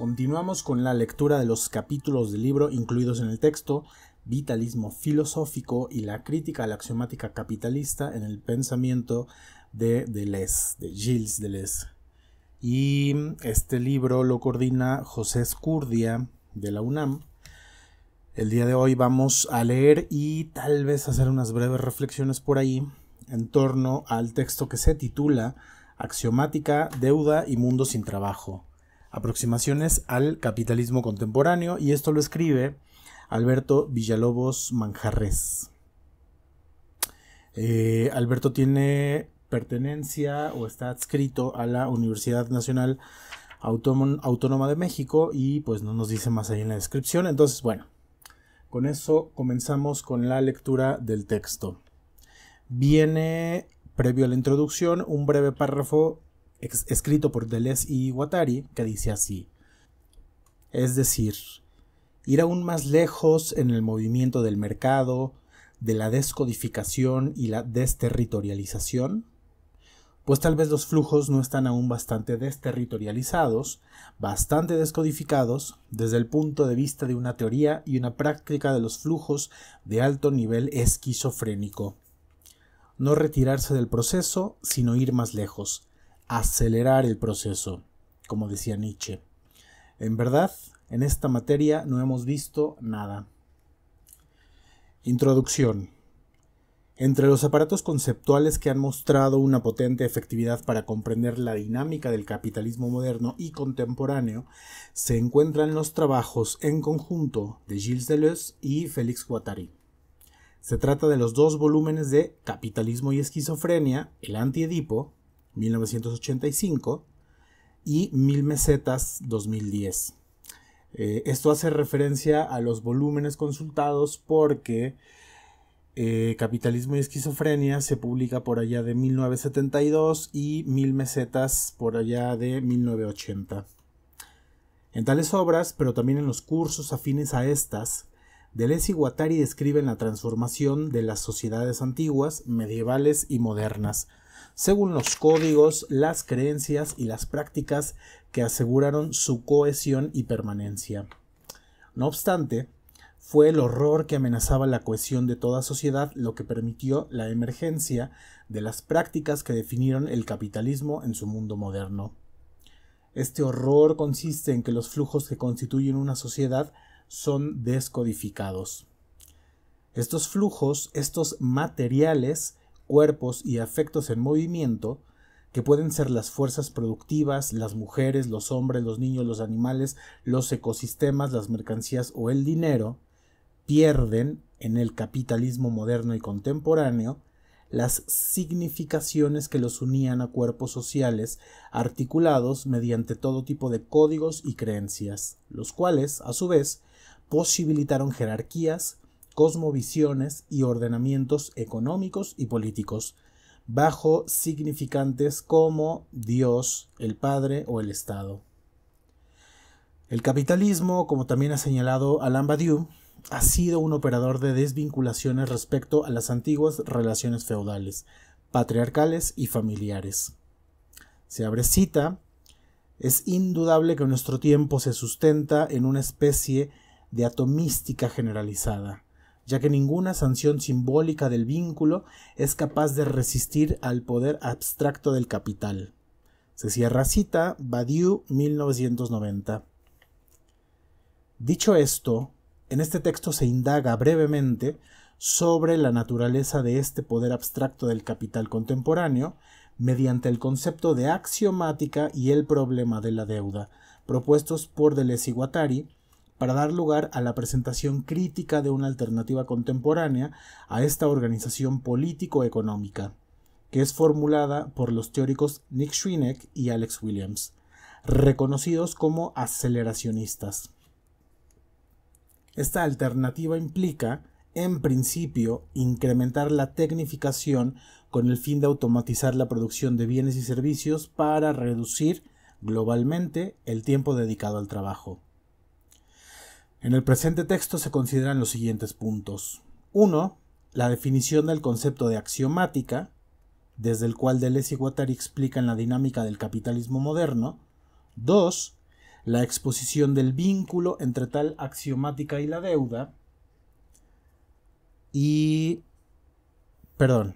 Continuamos con la lectura de los capítulos del libro incluidos en el texto, Vitalismo filosófico y la crítica a la axiomática capitalista en el pensamiento de Deleuze, de Gilles Deleuze. Y este libro lo coordina José Escurdia de la UNAM. El día de hoy vamos a leer y tal vez hacer unas breves reflexiones por ahí en torno al texto que se titula Axiomática, Deuda y Mundo sin Trabajo aproximaciones al capitalismo contemporáneo y esto lo escribe Alberto Villalobos Manjarres. Eh, Alberto tiene pertenencia o está adscrito a la Universidad Nacional Autónoma de México y pues no nos dice más ahí en la descripción. Entonces, bueno, con eso comenzamos con la lectura del texto. Viene, previo a la introducción, un breve párrafo escrito por Deleuze y Guattari, que dice así. Es decir, ir aún más lejos en el movimiento del mercado, de la descodificación y la desterritorialización? Pues tal vez los flujos no están aún bastante desterritorializados, bastante descodificados desde el punto de vista de una teoría y una práctica de los flujos de alto nivel esquizofrénico. No retirarse del proceso, sino ir más lejos, acelerar el proceso, como decía Nietzsche. En verdad, en esta materia no hemos visto nada. Introducción. Entre los aparatos conceptuales que han mostrado una potente efectividad para comprender la dinámica del capitalismo moderno y contemporáneo, se encuentran los trabajos en conjunto de Gilles Deleuze y Félix Guattari. Se trata de los dos volúmenes de Capitalismo y Esquizofrenia, El Antiedipo, 1985, y Mil Mesetas 2010. Eh, esto hace referencia a los volúmenes consultados porque eh, Capitalismo y Esquizofrenia se publica por allá de 1972 y Mil Mesetas por allá de 1980. En tales obras, pero también en los cursos afines a estas, Deleuze y Guattari describen la transformación de las sociedades antiguas, medievales y modernas, según los códigos, las creencias y las prácticas que aseguraron su cohesión y permanencia. No obstante, fue el horror que amenazaba la cohesión de toda sociedad lo que permitió la emergencia de las prácticas que definieron el capitalismo en su mundo moderno. Este horror consiste en que los flujos que constituyen una sociedad son descodificados. Estos flujos, estos materiales, cuerpos y afectos en movimiento, que pueden ser las fuerzas productivas, las mujeres, los hombres, los niños, los animales, los ecosistemas, las mercancías o el dinero, pierden en el capitalismo moderno y contemporáneo las significaciones que los unían a cuerpos sociales articulados mediante todo tipo de códigos y creencias, los cuales, a su vez, posibilitaron jerarquías, cosmovisiones y ordenamientos económicos y políticos, bajo significantes como Dios, el Padre o el Estado. El capitalismo, como también ha señalado Alain Badiou, ha sido un operador de desvinculaciones respecto a las antiguas relaciones feudales, patriarcales y familiares. Se abre cita, es indudable que nuestro tiempo se sustenta en una especie de atomística generalizada, ya que ninguna sanción simbólica del vínculo es capaz de resistir al poder abstracto del capital. Se cierra cita, Badiou 1990. Dicho esto, en este texto se indaga brevemente sobre la naturaleza de este poder abstracto del capital contemporáneo mediante el concepto de axiomática y el problema de la deuda, propuestos por Deleuze para dar lugar a la presentación crítica de una alternativa contemporánea a esta organización político-económica, que es formulada por los teóricos Nick Schwinek y Alex Williams, reconocidos como aceleracionistas. Esta alternativa implica, en principio, incrementar la tecnificación con el fin de automatizar la producción de bienes y servicios para reducir globalmente el tiempo dedicado al trabajo. En el presente texto se consideran los siguientes puntos. 1. La definición del concepto de axiomática, desde el cual Deleuze y Guattari explican la dinámica del capitalismo moderno. 2. La exposición del vínculo entre tal axiomática y la deuda. Y... Perdón.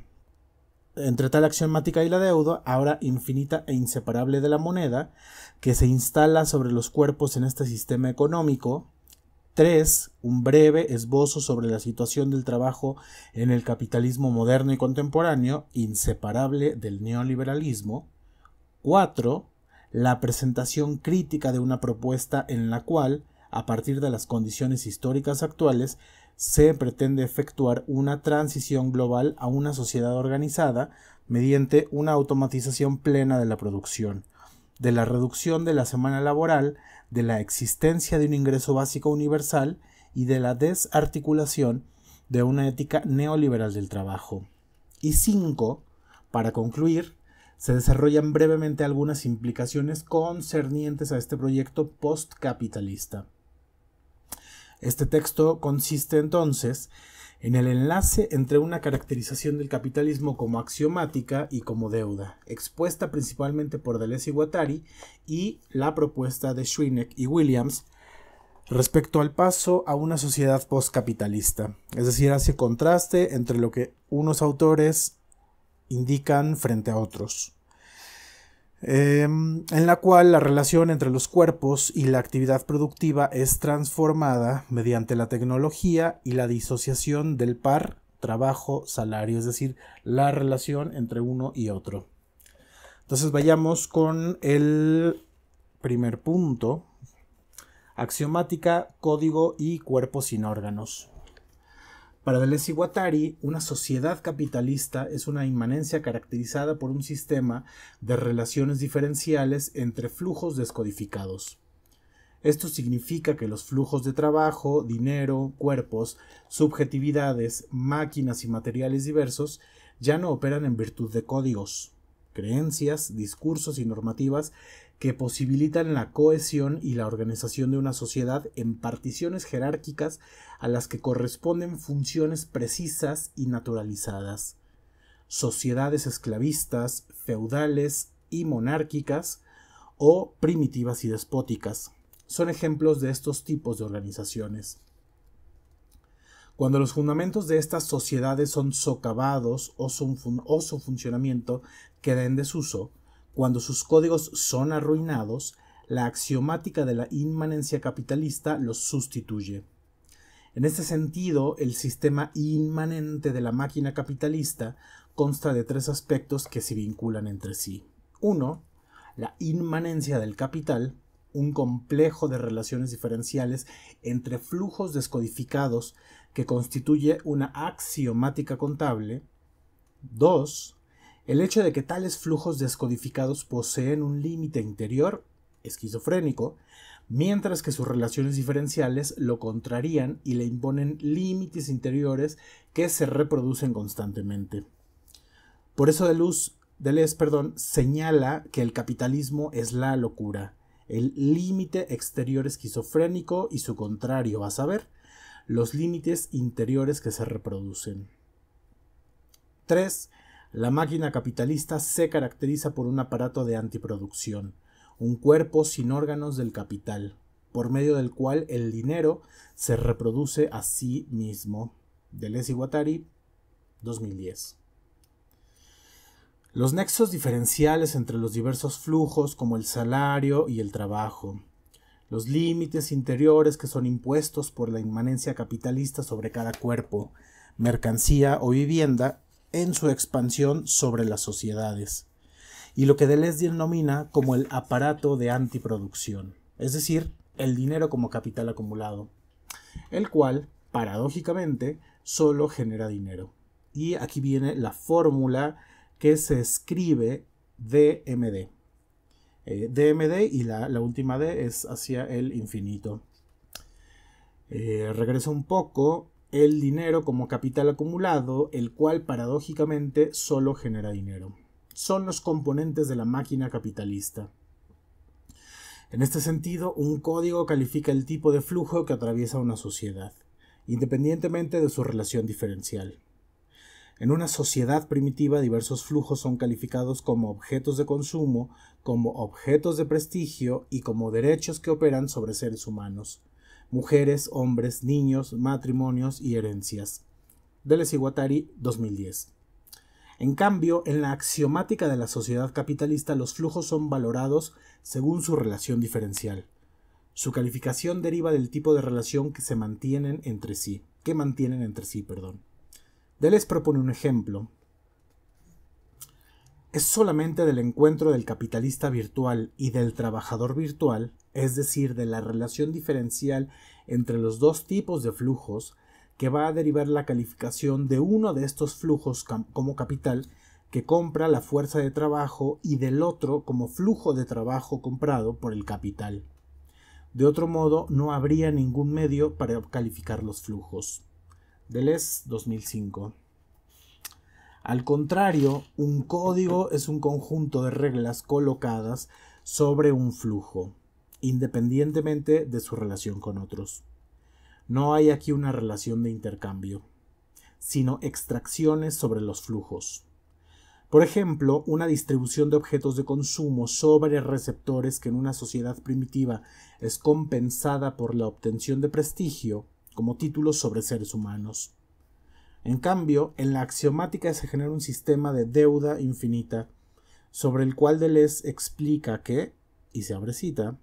Entre tal axiomática y la deuda, ahora infinita e inseparable de la moneda, que se instala sobre los cuerpos en este sistema económico, 3. Un breve esbozo sobre la situación del trabajo en el capitalismo moderno y contemporáneo, inseparable del neoliberalismo. 4. La presentación crítica de una propuesta en la cual, a partir de las condiciones históricas actuales, se pretende efectuar una transición global a una sociedad organizada mediante una automatización plena de la producción, de la reducción de la semana laboral de la existencia de un ingreso básico universal y de la desarticulación de una ética neoliberal del trabajo. Y 5. Para concluir, se desarrollan brevemente algunas implicaciones concernientes a este proyecto postcapitalista. Este texto consiste entonces en el enlace entre una caracterización del capitalismo como axiomática y como deuda, expuesta principalmente por Deleuze y Guattari, y la propuesta de Schwinek y Williams respecto al paso a una sociedad postcapitalista. Es decir, hace contraste entre lo que unos autores indican frente a otros. Em, en la cual la relación entre los cuerpos y la actividad productiva es transformada mediante la tecnología y la disociación del par trabajo-salario, es decir, la relación entre uno y otro. Entonces vayamos con el primer punto, axiomática, código y cuerpos sin órganos. Para Deleuze y Guattari, una sociedad capitalista es una inmanencia caracterizada por un sistema de relaciones diferenciales entre flujos descodificados. Esto significa que los flujos de trabajo, dinero, cuerpos, subjetividades, máquinas y materiales diversos ya no operan en virtud de códigos, creencias, discursos y normativas que posibilitan la cohesión y la organización de una sociedad en particiones jerárquicas a las que corresponden funciones precisas y naturalizadas. Sociedades esclavistas, feudales y monárquicas, o primitivas y despóticas. Son ejemplos de estos tipos de organizaciones. Cuando los fundamentos de estas sociedades son socavados o su, funcionamiento queda en desuso, cuando sus códigos son arruinados, la axiomática de la inmanencia capitalista los sustituye. En este sentido, el sistema inmanente de la máquina capitalista consta de tres aspectos que se vinculan entre sí. Uno, la inmanencia del capital, un complejo de relaciones diferenciales entre flujos descodificados que constituye una axiomática contable. Dos, el hecho de que tales flujos descodificados poseen un límite interior esquizofrénico, mientras que sus relaciones diferenciales lo contrarían y le imponen límites interiores que se reproducen constantemente. Por eso Deleuze, señala que el capitalismo es la locura, el límite exterior esquizofrénico y su contrario, a saber, los límites interiores que se reproducen. 3. La máquina capitalista se caracteriza por un aparato de antiproducción, un cuerpo sin órganos del capital, por medio del cual el dinero se reproduce a sí mismo. Deleuze y Guattari, 2010. Los nexos diferenciales entre los diversos flujos como el salario y el trabajo. Los límites interiores que son impuestos por la inmanencia capitalista sobre cada cuerpo, mercancía o vivienda en su expansión sobre las sociedades, y lo que Deleuze denomina como el aparato de antiproducción, es decir, el dinero como capital acumulado, el cual, paradójicamente, solo genera dinero. Y aquí viene la fórmula que se escribe DMD. DMD eh, y la, última D es hacia el infinito. Eh, regreso un poco el dinero como capital acumulado, el cual paradójicamente solo genera dinero. Son los componentes de la máquina capitalista. En este sentido, un código califica el tipo de flujo que atraviesa una sociedad, independientemente de su relación diferencial. En una sociedad primitiva diversos flujos son calificados como objetos de consumo, como objetos de prestigio y como derechos que operan sobre seres humanos mujeres, hombres, niños, matrimonios y herencias. y Iguatari 2010. En cambio, en la axiomática de la sociedad capitalista los flujos son valorados según su relación diferencial. Su calificación deriva del tipo de relación que se mantienen entre sí, que mantienen entre sí, perdón. Deles propone un ejemplo. Es solamente del encuentro del capitalista virtual y del trabajador virtual es decir, de la relación diferencial entre los dos tipos de flujos, que va a derivar la calificación de uno de estos flujos como capital que compra la fuerza de trabajo y del otro como flujo de trabajo comprado por el capital. De otro modo, no habría ningún medio para calificar los flujos. Deleuze 2005. Al contrario, un código es un conjunto de reglas colocadas sobre un flujo independientemente de su relación con otros. No hay aquí una relación de intercambio, sino extracciones sobre los flujos. Por ejemplo, una distribución de objetos de consumo sobre receptores que en una sociedad primitiva es compensada por la obtención de prestigio como títulos sobre seres humanos. En cambio, en la axiomática se genera un sistema de deuda infinita, sobre el cual Deleuze explica que, y se abre cita,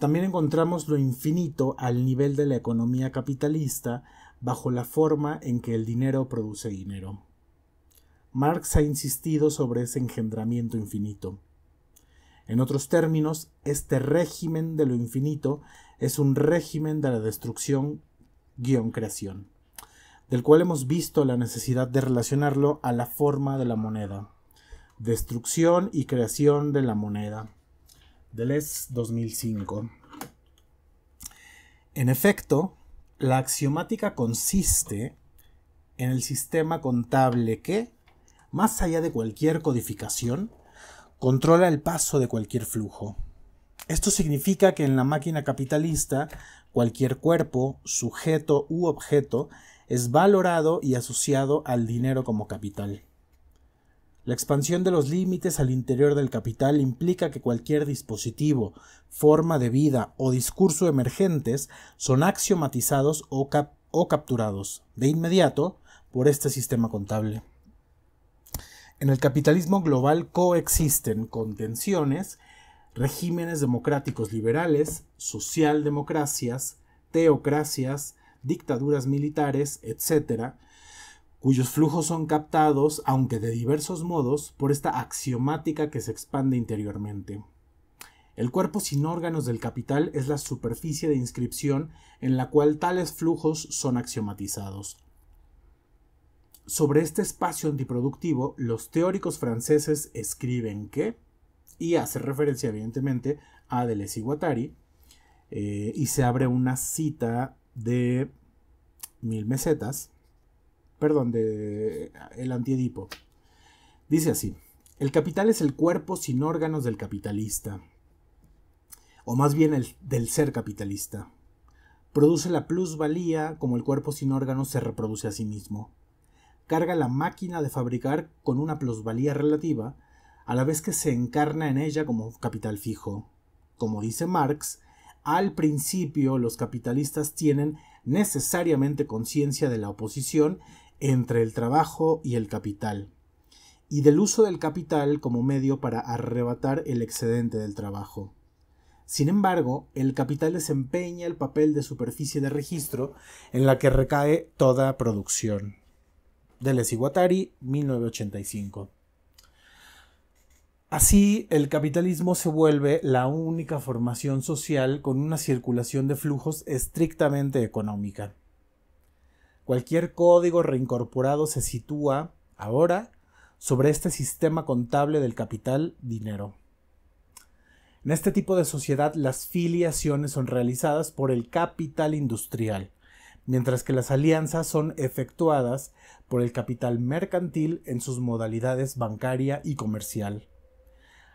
también encontramos lo infinito al nivel de la economía capitalista bajo la forma en que el dinero produce dinero. Marx ha insistido sobre ese engendramiento infinito. En otros términos, este régimen de lo infinito es un régimen de la destrucción creación, del cual hemos visto la necesidad de relacionarlo a la forma de la moneda. Destrucción y creación de la moneda del ES 2005. En efecto, la axiomática consiste en el sistema contable que, más allá de cualquier codificación, controla el paso de cualquier flujo. Esto significa que en la máquina capitalista, cualquier cuerpo, sujeto u objeto es valorado y asociado al dinero como capital. La expansión de los límites al interior del capital implica que cualquier dispositivo, forma de vida o discurso emergentes son axiomatizados o, capturados de inmediato por este sistema contable. En el capitalismo global coexisten contenciones, regímenes democráticos liberales, socialdemocracias, teocracias, dictaduras militares, etc., cuyos flujos son captados, aunque de diversos modos, por esta axiomática que se expande interiormente. El cuerpo sin órganos del capital es la superficie de inscripción en la cual tales flujos son axiomatizados. Sobre este espacio antiproductivo, los teóricos franceses escriben que, y hace referencia evidentemente a Deleuze y eh, y se abre una cita de mil mesetas, perdón, de el antiedipo. Dice así, el capital es el cuerpo sin órganos del capitalista, o más bien el del ser capitalista. Produce la plusvalía como el cuerpo sin órganos se reproduce a sí mismo. Carga la máquina de fabricar con una plusvalía relativa, a la vez que se encarna en ella como capital fijo. Como dice Marx, al principio los capitalistas tienen necesariamente conciencia de la oposición entre el trabajo y el capital, y del uso del capital como medio para arrebatar el excedente del trabajo. Sin embargo, el capital desempeña el papel de superficie de registro en la que recae toda producción. Deleuze Guattari, 1985. Así, el capitalismo se vuelve la única formación social con una circulación de flujos estrictamente económica. Cualquier código reincorporado se sitúa, ahora, sobre este sistema contable del capital dinero. En este tipo de sociedad las filiaciones son realizadas por el capital industrial, mientras que las alianzas son efectuadas por el capital mercantil en sus modalidades bancaria y comercial.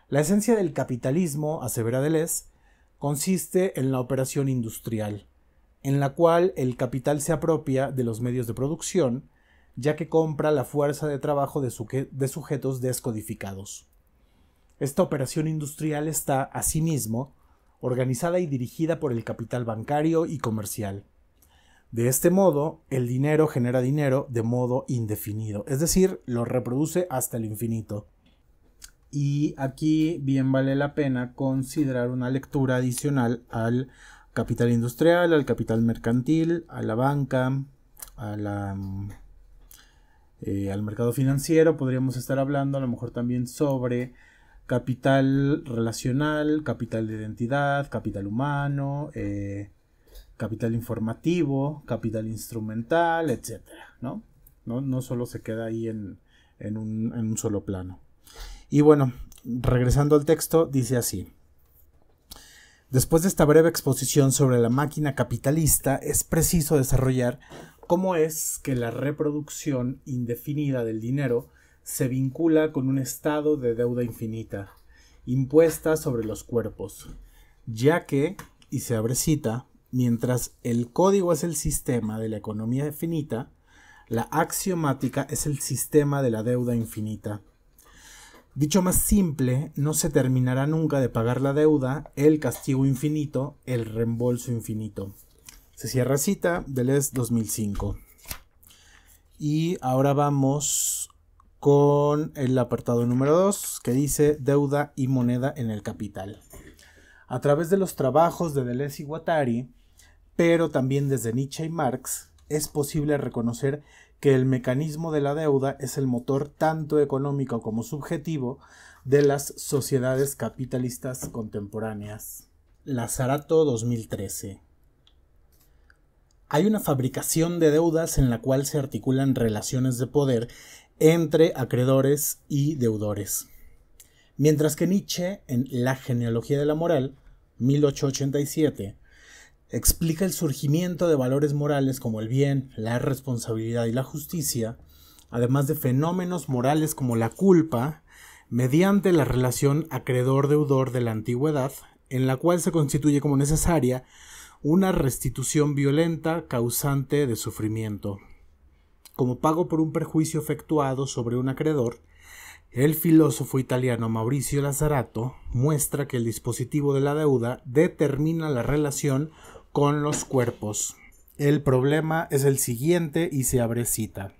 La esencia del capitalismo, asevera Deleuze, consiste en la operación industrial, en la cual el capital se apropia de los medios de producción, ya que compra la fuerza de trabajo de, sujetos descodificados. Esta operación industrial está, asimismo, organizada y dirigida por el capital bancario y comercial. De este modo, el dinero genera dinero de modo indefinido, es decir, lo reproduce hasta el infinito. Y aquí bien vale la pena considerar una lectura adicional al capital industrial, al capital mercantil, a la banca, a la, eh, al mercado financiero. Podríamos estar hablando a lo mejor también sobre capital relacional, capital de identidad, capital humano, eh, capital informativo, capital instrumental, etc. ¿no? ¿no? solo se queda ahí en un solo plano. Y bueno, regresando al texto, dice así. Después de esta breve exposición sobre la máquina capitalista, es preciso desarrollar cómo es que la reproducción indefinida del dinero se vincula con un estado de deuda infinita, impuesta sobre los cuerpos, ya que, y se abre cita, mientras el código es el sistema de la economía finita, la axiomática es el sistema de la deuda infinita. Dicho más simple, no se terminará nunca de pagar la deuda, el castigo infinito, el reembolso infinito. Se cierra cita, Deleuze 2005. Y ahora vamos con el apartado número 2 que dice deuda y moneda en el capital. A través de los trabajos de Deleuze y Guattari, pero también desde Nietzsche y Marx, es posible reconocer que el mecanismo de la deuda es el motor tanto económico como subjetivo de las sociedades capitalistas contemporáneas. Lazarato 2013 hay una fabricación de deudas en la cual se articulan relaciones de poder entre acreedores y deudores. Mientras que Nietzsche, en La genealogía de la moral, 1887, explica el surgimiento de valores morales como el bien, la responsabilidad y la justicia, además de fenómenos morales como la culpa, mediante la relación acreedor-deudor de la antigüedad, en la cual se constituye como necesaria una restitución violenta causante de sufrimiento. Como pago por un perjuicio efectuado sobre un acreedor, el filósofo italiano Mauricio Lazzarato muestra que el dispositivo de la deuda determina la relación con los cuerpos. El problema es el siguiente y se abre cita.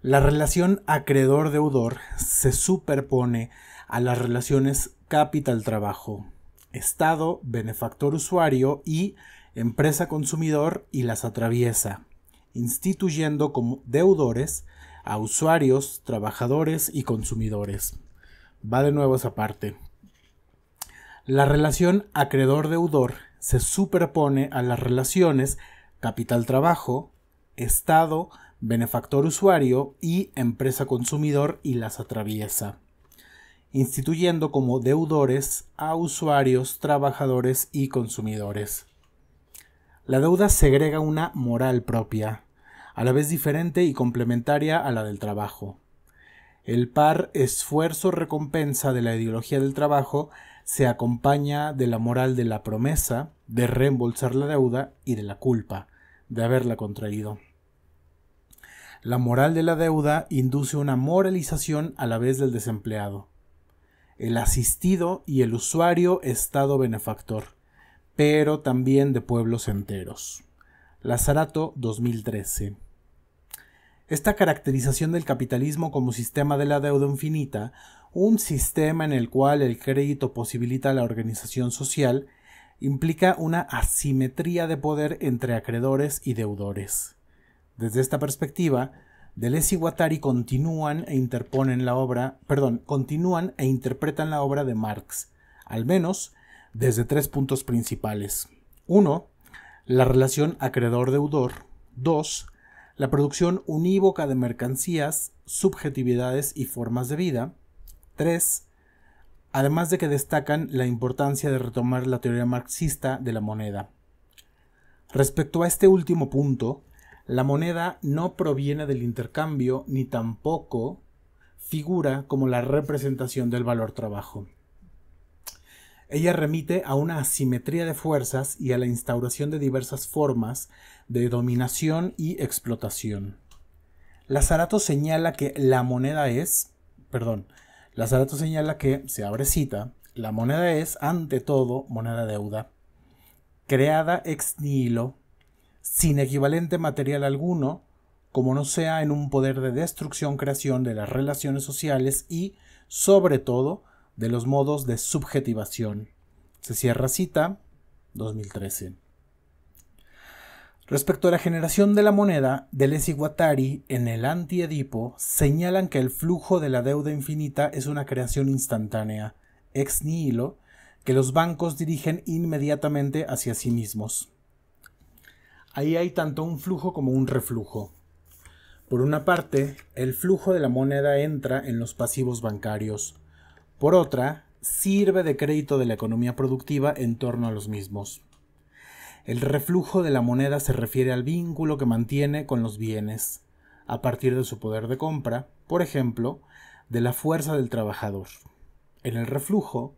La relación acreedor-deudor se superpone a las relaciones capital-trabajo, Estado, benefactor-usuario y empresa-consumidor y las atraviesa, instituyendo como deudores a usuarios, trabajadores y consumidores. Va de nuevo esa parte. La relación acreedor-deudor se superpone a las relaciones capital-trabajo, Estado, benefactor-usuario y empresa-consumidor y las atraviesa, instituyendo como deudores a usuarios, trabajadores y consumidores. La deuda segrega una moral propia, a la vez diferente y complementaria a la del trabajo. El par esfuerzo-recompensa de la ideología del trabajo se acompaña de la moral de la promesa, de reembolsar la deuda y de la culpa de haberla contraído. La moral de la deuda induce una moralización a la vez del desempleado, el asistido y el usuario estado benefactor, pero también de pueblos enteros. Lazarato 2013 esta caracterización del capitalismo como sistema de la deuda infinita, un sistema en el cual el crédito posibilita la organización social, implica una asimetría de poder entre acreedores y deudores. Desde esta perspectiva, Deleuze y Guattari continúan e interponen la obra, perdón, continúan e interpretan la obra de Marx, al menos desde tres puntos principales. 1. La relación acreedor-deudor. 2 la producción unívoca de mercancías, subjetividades y formas de vida. 3. Además de que destacan la importancia de retomar la teoría marxista de la moneda. Respecto a este último punto, la moneda no proviene del intercambio ni tampoco figura como la representación del valor trabajo. Ella remite a una asimetría de fuerzas y a la instauración de diversas formas de dominación y explotación. Lazarato señala que la moneda es, perdón, Lazarato señala que, se abre cita, la moneda es, ante todo, moneda deuda, creada ex nihilo, sin equivalente material alguno, como no sea en un poder de destrucción-creación de las relaciones sociales y, sobre todo, de los modos de subjetivación. Se cierra cita 2013. Respecto a la generación de la moneda, Deleuze y Guattari en el anti-Edipo señalan que el flujo de la deuda infinita es una creación instantánea, ex nihilo, que los bancos dirigen inmediatamente hacia sí mismos. Ahí hay tanto un flujo como un reflujo. Por una parte, el flujo de la moneda entra en los pasivos bancarios, por otra, sirve de crédito de la economía productiva en torno a los mismos. El reflujo de la moneda se refiere al vínculo que mantiene con los bienes, a partir de su poder de compra, por ejemplo, de la fuerza del trabajador. En el reflujo,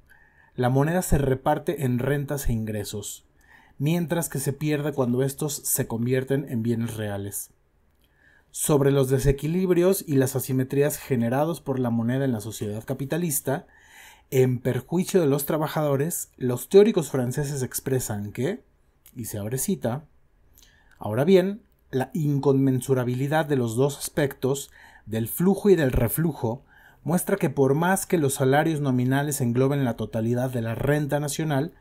la moneda se reparte en rentas e ingresos, mientras que se pierde cuando estos se convierten en bienes reales sobre los desequilibrios y las asimetrías generados por la moneda en la sociedad capitalista, en perjuicio de los trabajadores, los teóricos franceses expresan que, y se abre cita, ahora bien, la inconmensurabilidad de los dos aspectos, del flujo y del reflujo, muestra que por más que los salarios nominales engloben la totalidad de la renta nacional,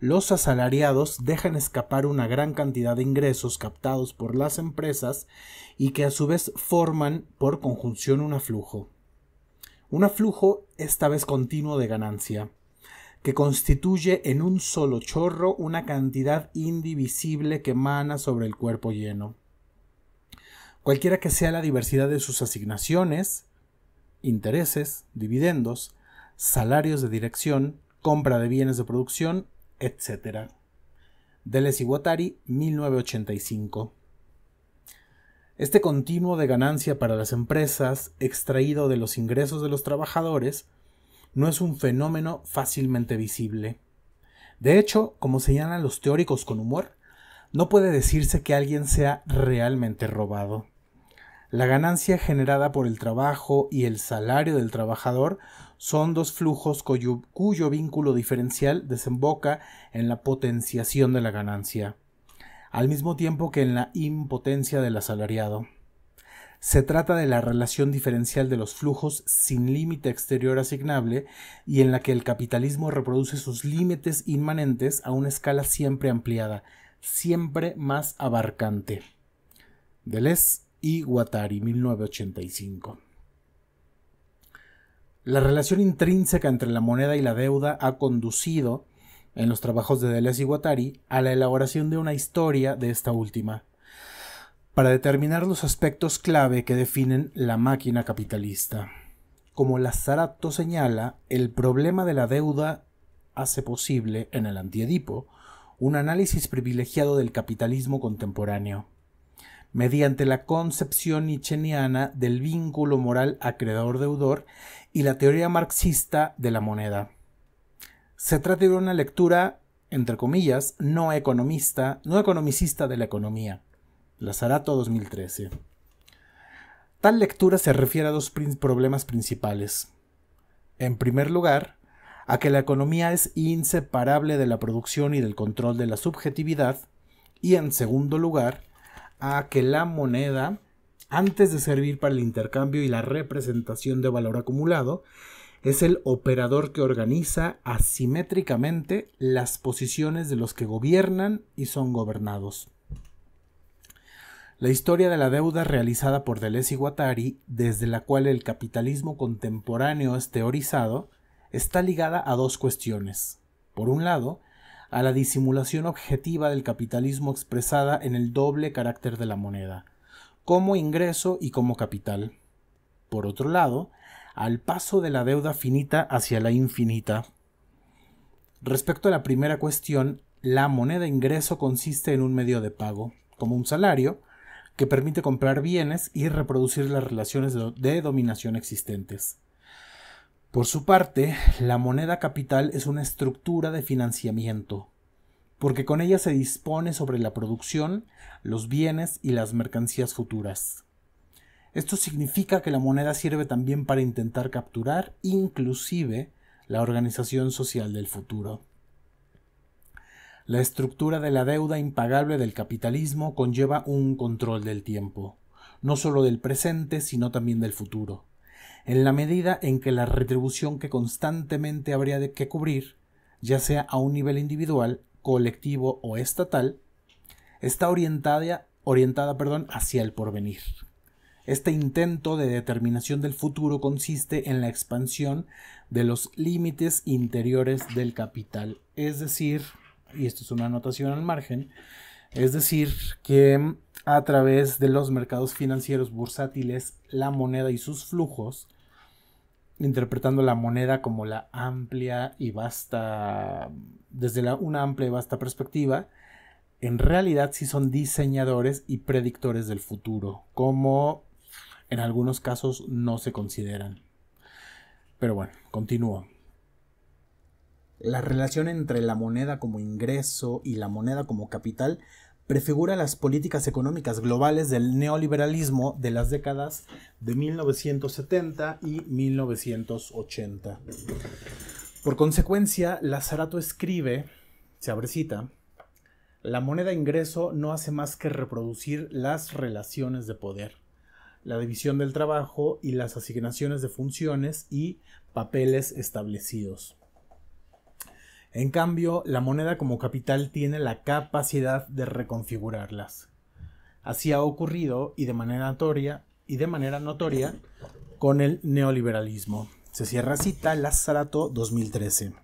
los asalariados dejan escapar una gran cantidad de ingresos captados por las empresas y que a su vez forman por conjunción un aflujo. Un aflujo esta vez continuo de ganancia, que constituye en un solo chorro una cantidad indivisible que mana sobre el cuerpo lleno. Cualquiera que sea la diversidad de sus asignaciones, intereses, dividendos, salarios de dirección, compra de bienes de producción, etc. Deleuze y 1985. Este continuo de ganancia para las empresas, extraído de los ingresos de los trabajadores, no es un fenómeno fácilmente visible. De hecho, como señalan los teóricos con humor, no puede decirse que alguien sea realmente robado. La ganancia generada por el trabajo y el salario del trabajador son dos flujos cuyo, vínculo diferencial desemboca en la potenciación de la ganancia, al mismo tiempo que en la impotencia del asalariado. Se trata de la relación diferencial de los flujos sin límite exterior asignable y en la que el capitalismo reproduce sus límites inmanentes a una escala siempre ampliada, siempre más abarcante. Deleuze y Guattari, 1985. La relación intrínseca entre la moneda y la deuda ha conducido, en los trabajos de Deleuze y Guattari, a la elaboración de una historia de esta última, para determinar los aspectos clave que definen la máquina capitalista. Como Lazzarato señala, el problema de la deuda hace posible, en el antiedipo, un análisis privilegiado del capitalismo contemporáneo mediante la concepción nietzscheana del vínculo moral acreedor-deudor y la teoría marxista de la moneda. Se trata de una lectura, entre comillas, no economista, no economicista de la economía. La 2013. Tal lectura se refiere a dos problemas principales. En primer lugar, a que la economía es inseparable de la producción y del control de la subjetividad, y en segundo lugar, a que la moneda, antes de servir para el intercambio y la representación de valor acumulado, es el operador que organiza asimétricamente las posiciones de los que gobiernan y son gobernados. La historia de la deuda realizada por Deleuze y Guattari, desde la cual el capitalismo contemporáneo es teorizado, está ligada a dos cuestiones. Por un lado, a la disimulación objetiva del capitalismo expresada en el doble carácter de la moneda, como ingreso y como capital. Por otro lado, al paso de la deuda finita hacia la infinita. Respecto a la primera cuestión, la moneda ingreso consiste en un medio de pago, como un salario, que permite comprar bienes y reproducir las relaciones de dominación existentes. Por su parte, la moneda capital es una estructura de financiamiento, porque con ella se dispone sobre la producción, los bienes y las mercancías futuras. Esto significa que la moneda sirve también para intentar capturar inclusive la organización social del futuro. La estructura de la deuda impagable del capitalismo conlleva un control del tiempo, no solo del presente, sino también del futuro en la medida en que la retribución que constantemente habría de que cubrir, ya sea a un nivel individual, colectivo o estatal, está orientada, orientada perdón, hacia el porvenir. Este intento de determinación del futuro consiste en la expansión de los límites interiores del capital. Es decir, y esto es una anotación al margen, es decir, que a través de los mercados financieros bursátiles, la moneda y sus flujos, interpretando la moneda como la amplia y vasta, desde una amplia y vasta perspectiva, en realidad sí son diseñadores y predictores del futuro, como en algunos casos no se consideran. Pero bueno, continúo. La relación entre la moneda como ingreso y la moneda como capital prefigura las políticas económicas globales del neoliberalismo de las décadas de 1970 y 1980. Por consecuencia, Lazarato escribe, se abre cita, la moneda ingreso no hace más que reproducir las relaciones de poder, la división del trabajo y las asignaciones de funciones y papeles establecidos. En cambio, la moneda como capital tiene la capacidad de reconfigurarlas. Así ha ocurrido y de manera notoria, y de manera notoria con el neoliberalismo. Se cierra cita Lazzarato 2013.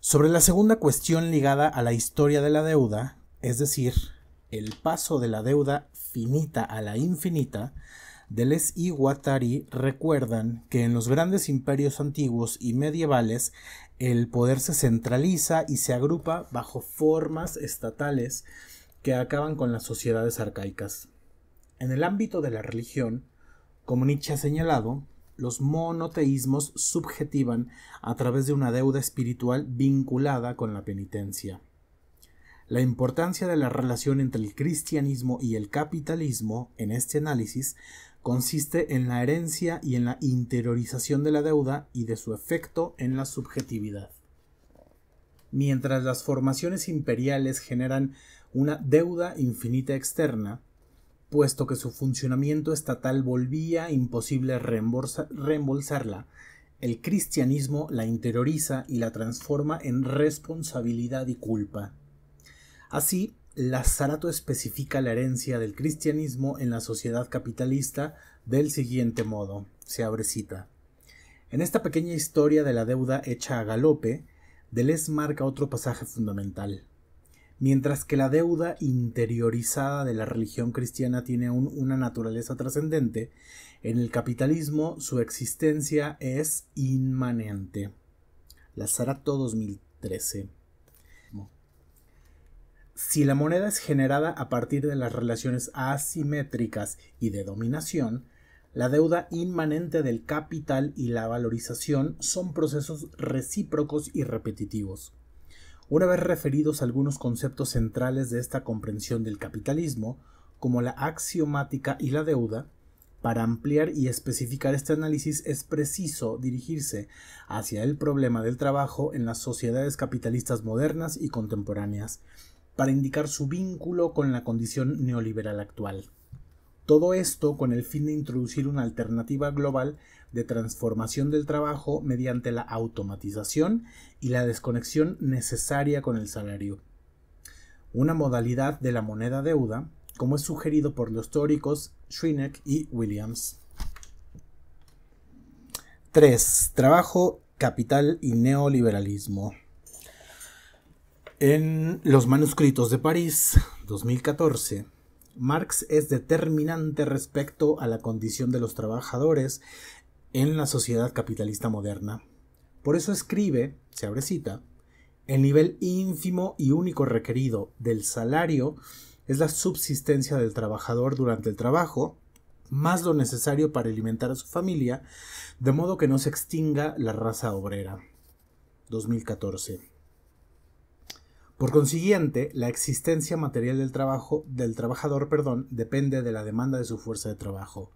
Sobre la segunda cuestión ligada a la historia de la deuda, es decir, el paso de la deuda finita a la infinita, Deleuze y Guattari recuerdan que en los grandes imperios antiguos y medievales el poder se centraliza y se agrupa bajo formas estatales que acaban con las sociedades arcaicas. En el ámbito de la religión, como Nietzsche ha señalado, los monoteísmos subjetivan a través de una deuda espiritual vinculada con la penitencia. La importancia de la relación entre el cristianismo y el capitalismo en este análisis consiste en la herencia y en la interiorización de la deuda y de su efecto en la subjetividad. Mientras las formaciones imperiales generan una deuda infinita externa, puesto que su funcionamiento estatal volvía imposible reembolsarla, el cristianismo la interioriza y la transforma en responsabilidad y culpa. Así, Lazarato especifica la herencia del cristianismo en la sociedad capitalista del siguiente modo, se abre cita. En esta pequeña historia de la deuda hecha a galope, Deleuze marca otro pasaje fundamental. Mientras que la deuda interiorizada de la religión cristiana tiene una naturaleza trascendente, en el capitalismo su existencia es inmanente. Lazzarato 2013. Si la moneda es generada a partir de las relaciones asimétricas y de dominación, la deuda inmanente del capital y la valorización son procesos recíprocos y repetitivos. Una vez referidos algunos conceptos centrales de esta comprensión del capitalismo, como la axiomática y la deuda, para ampliar y especificar este análisis es preciso dirigirse hacia el problema del trabajo en las sociedades capitalistas modernas y contemporáneas, para indicar su vínculo con la condición neoliberal actual. Todo esto con el fin de introducir una alternativa global de transformación del trabajo mediante la automatización y la desconexión necesaria con el salario. Una modalidad de la moneda deuda, como es sugerido por los teóricos Schwinek y Williams. 3. Trabajo, capital y neoliberalismo. En Los manuscritos de París, 2014, Marx es determinante respecto a la condición de los trabajadores en la sociedad capitalista moderna. Por eso escribe, se abre cita, el nivel ínfimo y único requerido del salario es la subsistencia del trabajador durante el trabajo, más lo necesario para alimentar a su familia, de modo que no se extinga la raza obrera. 2014. Por consiguiente, la existencia material del trabajo del trabajador, perdón, depende de la demanda de su fuerza de trabajo.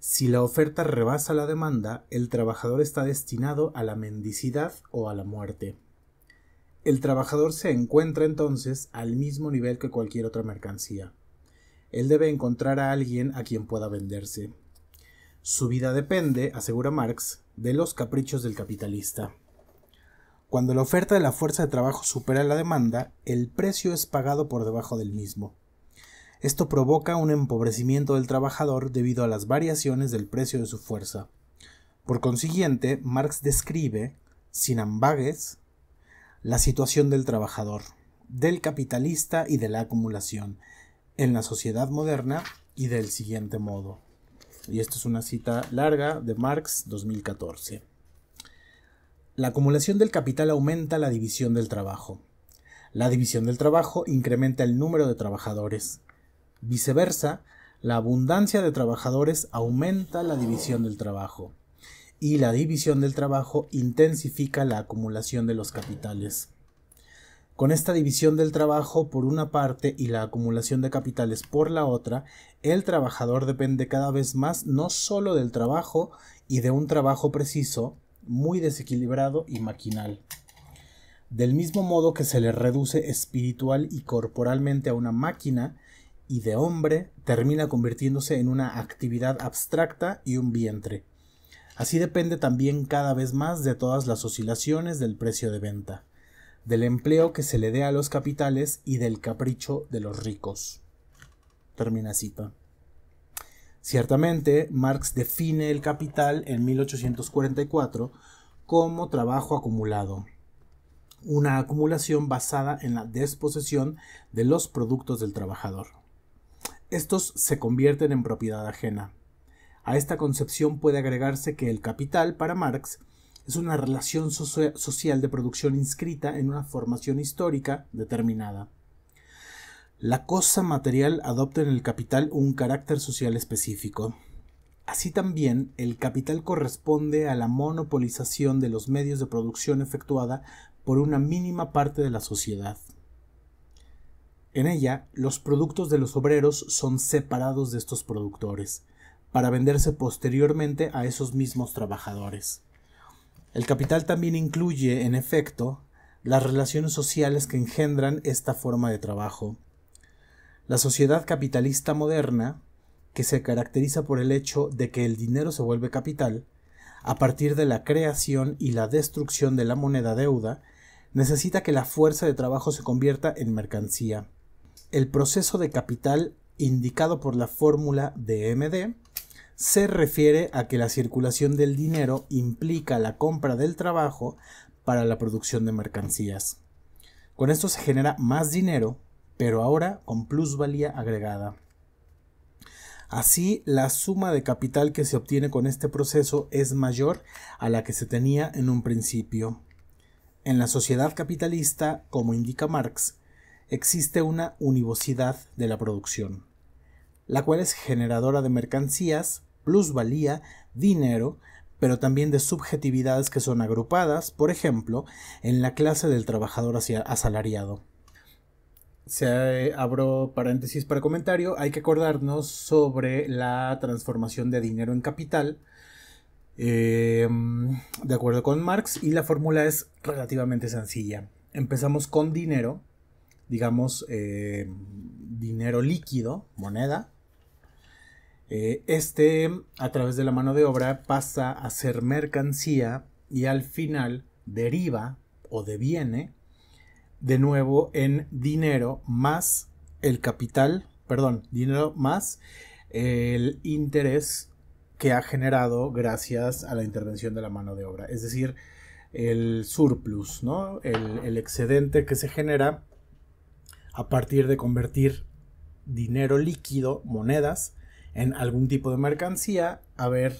Si la oferta rebasa la demanda, el trabajador está destinado a la mendicidad o a la muerte. El trabajador se encuentra entonces al mismo nivel que cualquier otra mercancía. Él debe encontrar a alguien a quien pueda venderse. Su vida depende, asegura Marx, de los caprichos del capitalista. Cuando la oferta de la fuerza de trabajo supera la demanda, el precio es pagado por debajo del mismo. Esto provoca un empobrecimiento del trabajador debido a las variaciones del precio de su fuerza. Por consiguiente, Marx describe, sin ambagues, la situación del trabajador, del capitalista y de la acumulación en la sociedad moderna y del siguiente modo. Y esto es una cita larga de Marx 2014. La acumulación del capital aumenta la división del trabajo. La división del trabajo incrementa el número de trabajadores. Viceversa, la abundancia de trabajadores aumenta la división del trabajo. Y la división del trabajo intensifica la acumulación de los capitales. Con esta división del trabajo por una parte y la acumulación de capitales por la otra, el trabajador depende cada vez más no solo del trabajo y de un trabajo preciso, muy desequilibrado y maquinal. Del mismo modo que se le reduce espiritual y corporalmente a una máquina, y de hombre, termina convirtiéndose en una actividad abstracta y un vientre. Así depende también cada vez más de todas las oscilaciones del precio de venta, del empleo que se le dé a los capitales y del capricho de los ricos. Termina cita. Ciertamente, Marx define el capital en 1844 como trabajo acumulado, una acumulación basada en la desposesión de los productos del trabajador. Estos se convierten en propiedad ajena. A esta concepción puede agregarse que el capital, para Marx, es una relación social de producción inscrita en una formación histórica determinada la cosa material adopta en el capital un carácter social específico. Así también, el capital corresponde a la monopolización de los medios de producción efectuada por una mínima parte de la sociedad. En ella, los productos de los obreros son separados de estos productores, para venderse posteriormente a esos mismos trabajadores. El capital también incluye, en efecto, las relaciones sociales que engendran esta forma de trabajo, la sociedad capitalista moderna, que se caracteriza por el hecho de que el dinero se vuelve capital, a partir de la creación y la destrucción de la moneda deuda, necesita que la fuerza de trabajo se convierta en mercancía. El proceso de capital indicado por la fórmula de MD se refiere a que la circulación del dinero implica la compra del trabajo para la producción de mercancías. Con esto se genera más dinero pero ahora con plusvalía agregada. Así, la suma de capital que se obtiene con este proceso es mayor a la que se tenía en un principio. En la sociedad capitalista, como indica Marx, existe una univocidad de la producción, la cual es generadora de mercancías, plusvalía, dinero, pero también de subjetividades que son agrupadas, por ejemplo, en la clase del trabajador asalariado se eh, abro paréntesis para comentario, hay que acordarnos sobre la transformación de dinero en capital, em, de acuerdo con Marx, y la fórmula es relativamente sencilla. Empezamos con dinero, digamos, eh, dinero líquido, moneda. Eh, este, a través de la mano de obra, pasa a ser mercancía y al final deriva o deviene de nuevo en dinero más el capital, perdón, dinero más el interés que ha generado gracias a la intervención de la mano de obra. Es decir, el surplus, ¿no? El, el excedente que se genera a partir de convertir dinero líquido, monedas, en algún tipo de mercancía, haber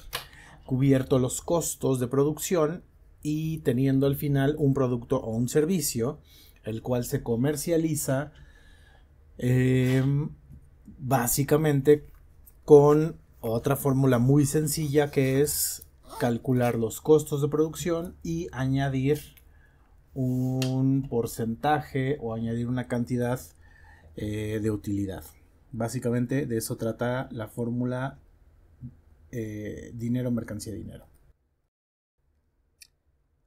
cubierto los costos de producción y teniendo al final un producto o un servicio el cual se comercializa eh, básicamente con otra fórmula muy sencilla que es calcular los costos de producción y añadir un porcentaje o añadir una cantidad eh, de utilidad. Básicamente de eso trata la fórmula eh, dinero, mercancía, dinero.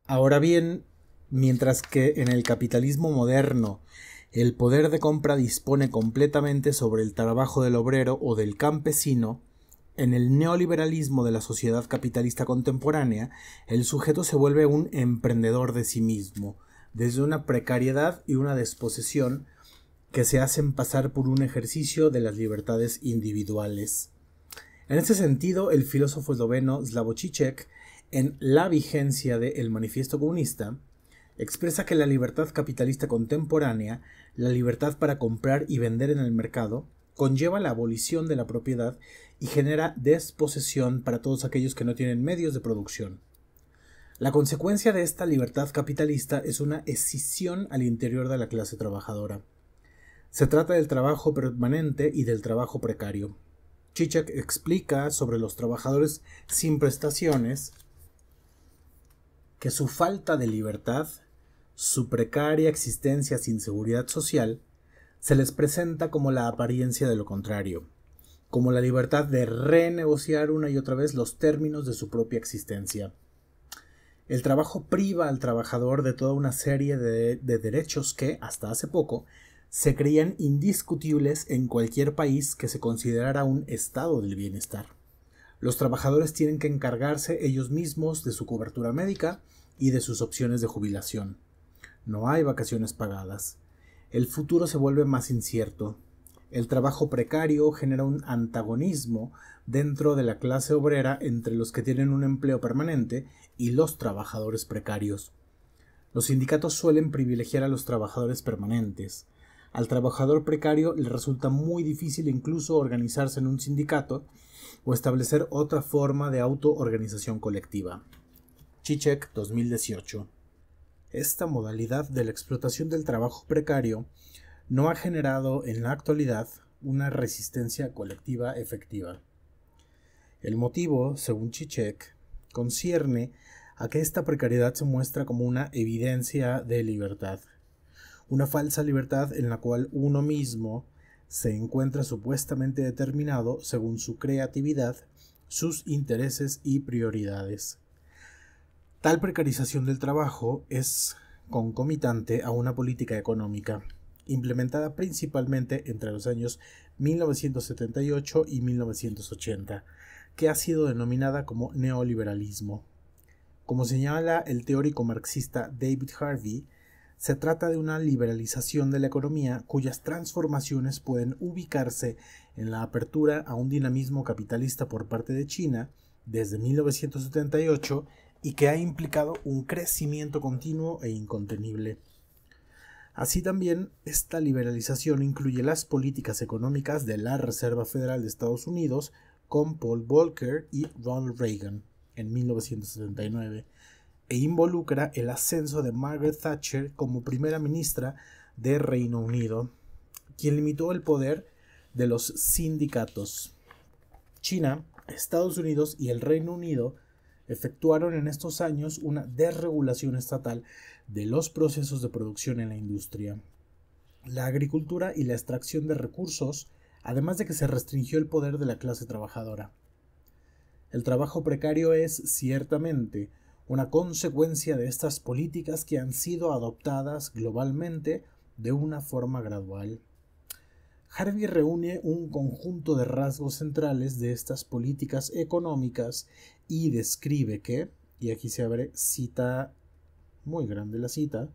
Ahora bien, Mientras que en el capitalismo moderno el poder de compra dispone completamente sobre el trabajo del obrero o del campesino, en el neoliberalismo de la sociedad capitalista contemporánea, el sujeto se vuelve un emprendedor de sí mismo, desde una precariedad y una desposesión que se hacen pasar por un ejercicio de las libertades individuales. En este sentido, el filósofo esloveno Slavoj Žižek, en La vigencia de El Manifiesto Comunista, expresa que la libertad capitalista contemporánea, la libertad para comprar y vender en el mercado, conlleva la abolición de la propiedad y genera desposesión para todos aquellos que no tienen medios de producción. La consecuencia de esta libertad capitalista es una escisión al interior de la clase trabajadora. Se trata del trabajo permanente y del trabajo precario. Chichak explica sobre los trabajadores sin prestaciones que su falta de libertad, su precaria existencia sin seguridad social, se les presenta como la apariencia de lo contrario, como la libertad de renegociar una y otra vez los términos de su propia existencia. El trabajo priva al trabajador de toda una serie de, derechos que, hasta hace poco, se creían indiscutibles en cualquier país que se considerara un estado del bienestar. Los trabajadores tienen que encargarse ellos mismos de su cobertura médica, y de sus opciones de jubilación. No hay vacaciones pagadas. El futuro se vuelve más incierto. El trabajo precario genera un antagonismo dentro de la clase obrera entre los que tienen un empleo permanente y los trabajadores precarios. Los sindicatos suelen privilegiar a los trabajadores permanentes. Al trabajador precario le resulta muy difícil incluso organizarse en un sindicato o establecer otra forma de autoorganización colectiva. Chichek 2018. Esta modalidad de la explotación del trabajo precario no ha generado en la actualidad una resistencia colectiva efectiva. El motivo, según Chichek, concierne a que esta precariedad se muestra como una evidencia de libertad, una falsa libertad en la cual uno mismo se encuentra supuestamente determinado según su creatividad, sus intereses y prioridades. Tal precarización del trabajo es concomitante a una política económica implementada principalmente entre los años 1978 y 1980, que ha sido denominada como neoliberalismo. Como señala el teórico marxista David Harvey, se trata de una liberalización de la economía cuyas transformaciones pueden ubicarse en la apertura a un dinamismo capitalista por parte de China desde 1978 y que ha implicado un crecimiento continuo e incontenible. Así también, esta liberalización incluye las políticas económicas de la Reserva Federal de Estados Unidos con Paul Volcker y Ronald Reagan en 1979 e involucra el ascenso de Margaret Thatcher como primera ministra de Reino Unido, quien limitó el poder de los sindicatos. China, Estados Unidos y el Reino Unido efectuaron en estos años una desregulación estatal de los procesos de producción en la industria. La agricultura y la extracción de recursos, además de que se restringió el poder de la clase trabajadora. El trabajo precario es, ciertamente, una consecuencia de estas políticas que han sido adoptadas globalmente de una forma gradual. Harvey reúne un conjunto de rasgos centrales de estas políticas económicas y describe que, y aquí se abre cita, muy grande la cita,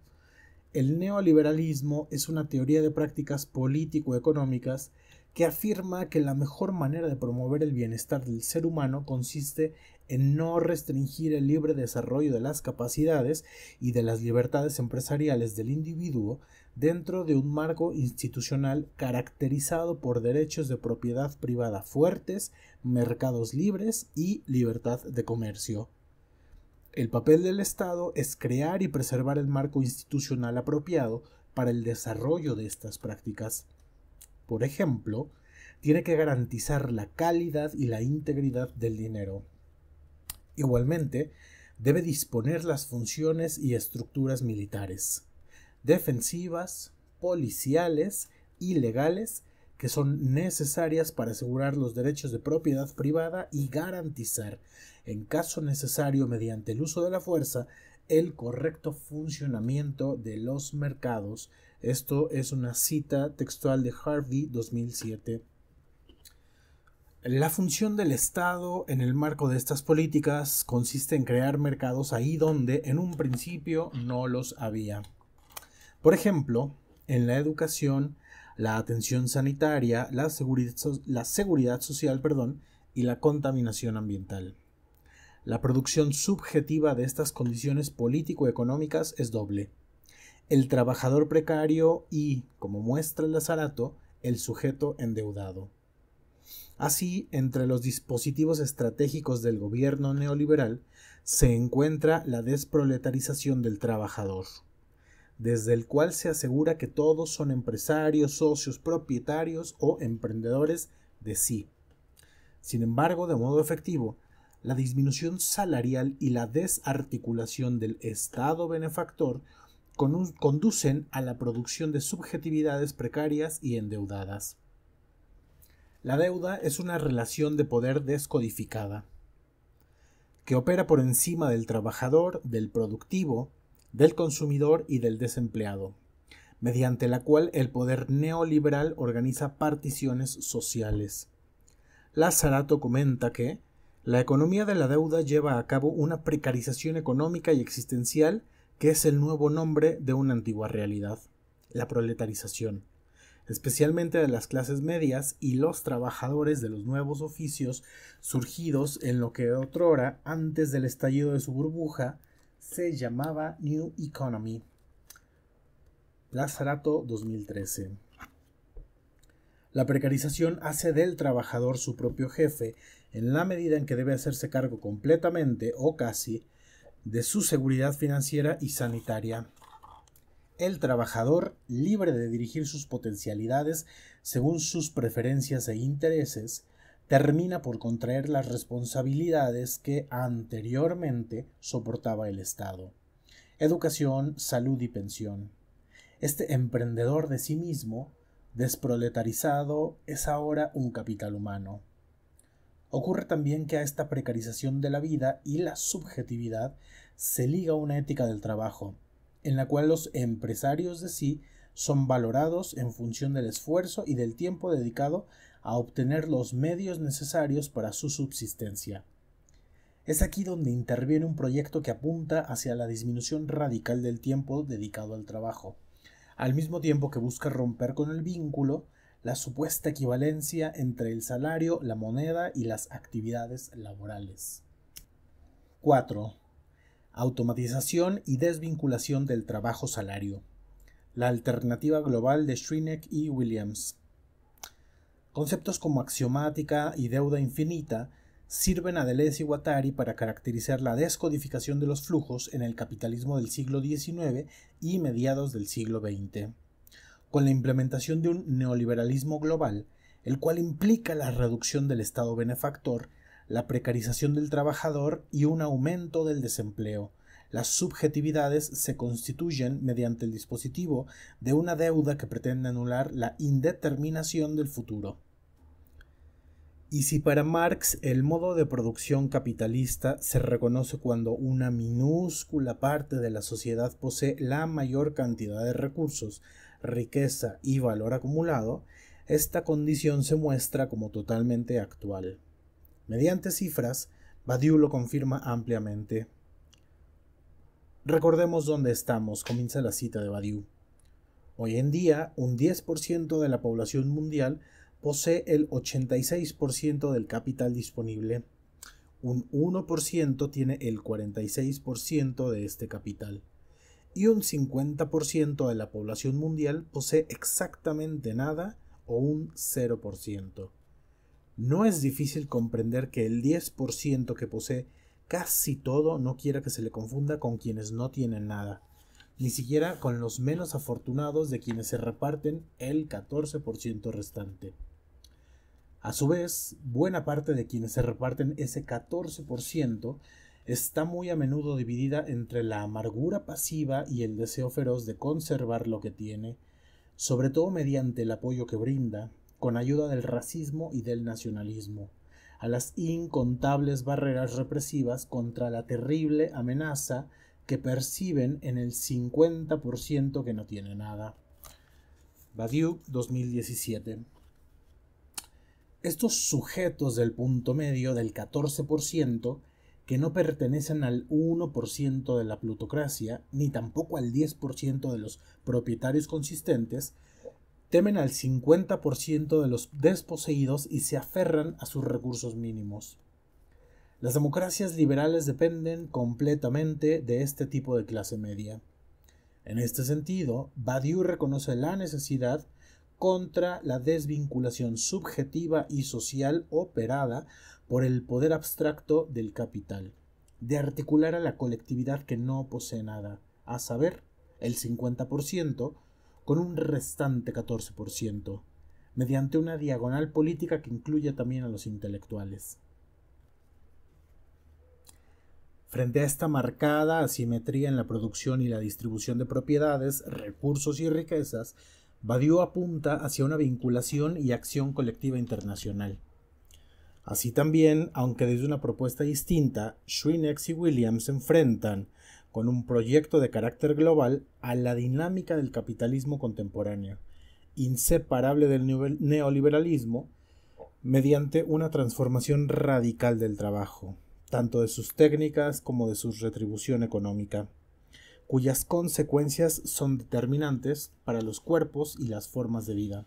el neoliberalismo es una teoría de prácticas político-económicas que afirma que la mejor manera de promover el bienestar del ser humano consiste en no restringir el libre desarrollo de las capacidades y de las libertades empresariales del individuo dentro de un marco institucional caracterizado por derechos de propiedad privada fuertes, mercados libres y libertad de comercio. El papel del Estado es crear y preservar el marco institucional apropiado para el desarrollo de estas prácticas. Por ejemplo, tiene que garantizar la calidad y la integridad del dinero, Igualmente, debe disponer las funciones y estructuras militares, defensivas, policiales y legales que son necesarias para asegurar los derechos de propiedad privada y garantizar, en caso necesario mediante el uso de la fuerza, el correcto funcionamiento de los mercados. Esto es una cita textual de Harvey 2007 la función del Estado en el marco de estas políticas consiste en crear mercados ahí donde en un principio no los había. Por ejemplo, en la educación, la atención sanitaria, la seguridad, social perdón, y la contaminación ambiental. La producción subjetiva de estas condiciones político-económicas es doble. El trabajador precario y, como muestra el azarato, el sujeto endeudado. Así, entre los dispositivos estratégicos del gobierno neoliberal se encuentra la desproletarización del trabajador, desde el cual se asegura que todos son empresarios, socios, propietarios o emprendedores de sí. Sin embargo, de modo efectivo, la disminución salarial y la desarticulación del Estado benefactor conducen a la producción de subjetividades precarias y endeudadas. La deuda es una relación de poder descodificada, que opera por encima del trabajador, del productivo, del consumidor y del desempleado, mediante la cual el poder neoliberal organiza particiones sociales. Lazarato comenta que la economía de la deuda lleva a cabo una precarización económica y existencial que es el nuevo nombre de una antigua realidad, la proletarización especialmente de las clases medias y los trabajadores de los nuevos oficios surgidos en lo que de otrora, antes del estallido de su burbuja, se llamaba New Economy. Lazarato 2013. La precarización hace del trabajador su propio jefe en la medida en que debe hacerse cargo completamente o casi de su seguridad financiera y sanitaria el trabajador libre de dirigir sus potencialidades según sus preferencias e intereses, termina por contraer las responsabilidades que anteriormente soportaba el Estado. Educación, salud y pensión. Este emprendedor de sí mismo, desproletarizado, es ahora un capital humano. Ocurre también que a esta precarización de la vida y la subjetividad se liga una ética del trabajo, en la cual los empresarios de sí son valorados en función del esfuerzo y del tiempo dedicado a obtener los medios necesarios para su subsistencia. Es aquí donde interviene un proyecto que apunta hacia la disminución radical del tiempo dedicado al trabajo, al mismo tiempo que busca romper con el vínculo, la supuesta equivalencia entre el salario, la moneda y las actividades laborales. 4 automatización y desvinculación del trabajo-salario. La alternativa global de Schrinek y Williams. Conceptos como axiomática y deuda infinita sirven a Deleuze y Guattari para caracterizar la descodificación de los flujos en el capitalismo del siglo XIX y mediados del siglo XX, con la implementación de un neoliberalismo global, el cual implica la reducción del Estado benefactor la precarización del trabajador y un aumento del desempleo. Las subjetividades se constituyen mediante el dispositivo de una deuda que pretende anular la indeterminación del futuro. Y si para Marx el modo de producción capitalista se reconoce cuando una minúscula parte de la sociedad posee la mayor cantidad de recursos, riqueza y valor acumulado, esta condición se muestra como totalmente actual. Mediante cifras, Badiou lo confirma ampliamente. Recordemos dónde estamos, comienza la cita de Badiou. Hoy en día, un 10% de la población mundial posee el 86% del capital disponible. Un 1% tiene el 46% de este capital. Y un 50% de la población mundial posee exactamente nada o un 0%. No es difícil comprender que el 10% que posee casi todo no quiera que se le confunda con quienes no tienen nada, ni siquiera con los menos afortunados de quienes se reparten el 14% restante. A su vez, buena parte de quienes se reparten ese 14% está muy a menudo dividida entre la amargura pasiva y el deseo feroz de conservar lo que tiene, sobre todo mediante el apoyo que brinda, con ayuda del racismo y del nacionalismo, a las incontables barreras represivas contra la terrible amenaza que perciben en el 50% que no tiene nada. Badiou 2017. Estos sujetos del punto medio del 14% que no pertenecen al 1% de la plutocracia, ni tampoco al 10% de los propietarios consistentes, temen al 50% de los desposeídos y se aferran a sus recursos mínimos. Las democracias liberales dependen completamente de este tipo de clase media. En este sentido, Badiou reconoce la necesidad contra la desvinculación subjetiva y social operada por el poder abstracto del capital, de articular a la colectividad que no posee nada, a saber, el 50%, con un restante 14%, mediante una diagonal política que incluya también a los intelectuales. Frente a esta marcada asimetría en la producción y la distribución de propiedades, recursos y riquezas, Badiou apunta hacia una vinculación y acción colectiva internacional. Así también, aunque desde una propuesta distinta, Schwinex y Williams se enfrentan con un proyecto de carácter global a la dinámica del capitalismo contemporáneo, inseparable del neoliberalismo, mediante una transformación radical del trabajo, tanto de sus técnicas como de su retribución económica, cuyas consecuencias son determinantes para los cuerpos y las formas de vida.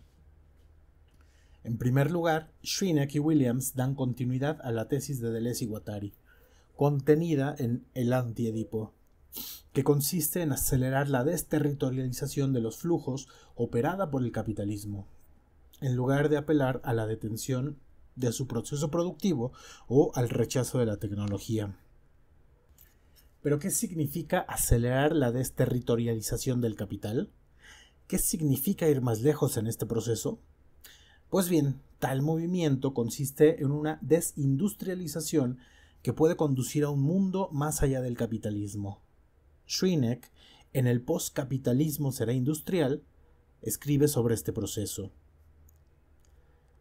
En primer lugar, Schwineck y Williams dan continuidad a la tesis de Deleuze y Guattari, contenida en El antiedipo, que consiste en acelerar la desterritorialización de los flujos operada por el capitalismo, en lugar de apelar a la detención de su proceso productivo o al rechazo de la tecnología. Pero ¿qué significa acelerar la desterritorialización del capital? ¿Qué significa ir más lejos en este proceso? Pues bien, tal movimiento consiste en una desindustrialización que puede conducir a un mundo más allá del capitalismo, Schwinek, en el postcapitalismo será industrial, escribe sobre este proceso.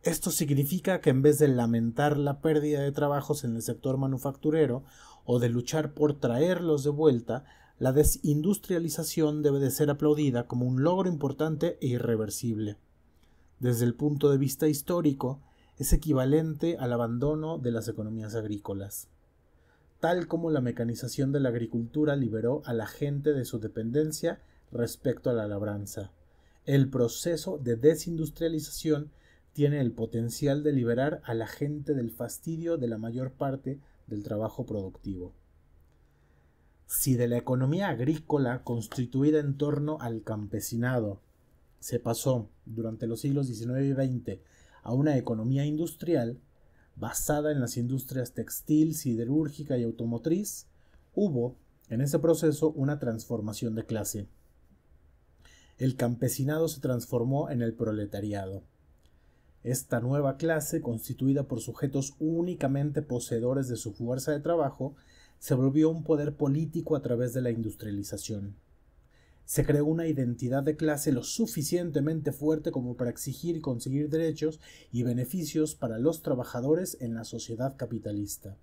Esto significa que en vez de lamentar la pérdida de trabajos en el sector manufacturero o de luchar por traerlos de vuelta, la desindustrialización debe de ser aplaudida como un logro importante e irreversible. Desde el punto de vista histórico, es equivalente al abandono de las economías agrícolas tal como la mecanización de la agricultura liberó a la gente de su dependencia respecto a la labranza. El proceso de desindustrialización tiene el potencial de liberar a la gente del fastidio de la mayor parte del trabajo productivo. Si de la economía agrícola constituida en torno al campesinado se pasó durante los siglos XIX y XX a una economía industrial, basada en las industrias textil, siderúrgica y automotriz, hubo en ese proceso una transformación de clase. El campesinado se transformó en el proletariado. Esta nueva clase, constituida por sujetos únicamente poseedores de su fuerza de trabajo, se volvió un poder político a través de la industrialización se creó una identidad de clase lo suficientemente fuerte como para exigir y conseguir derechos y beneficios para los trabajadores en la sociedad capitalista.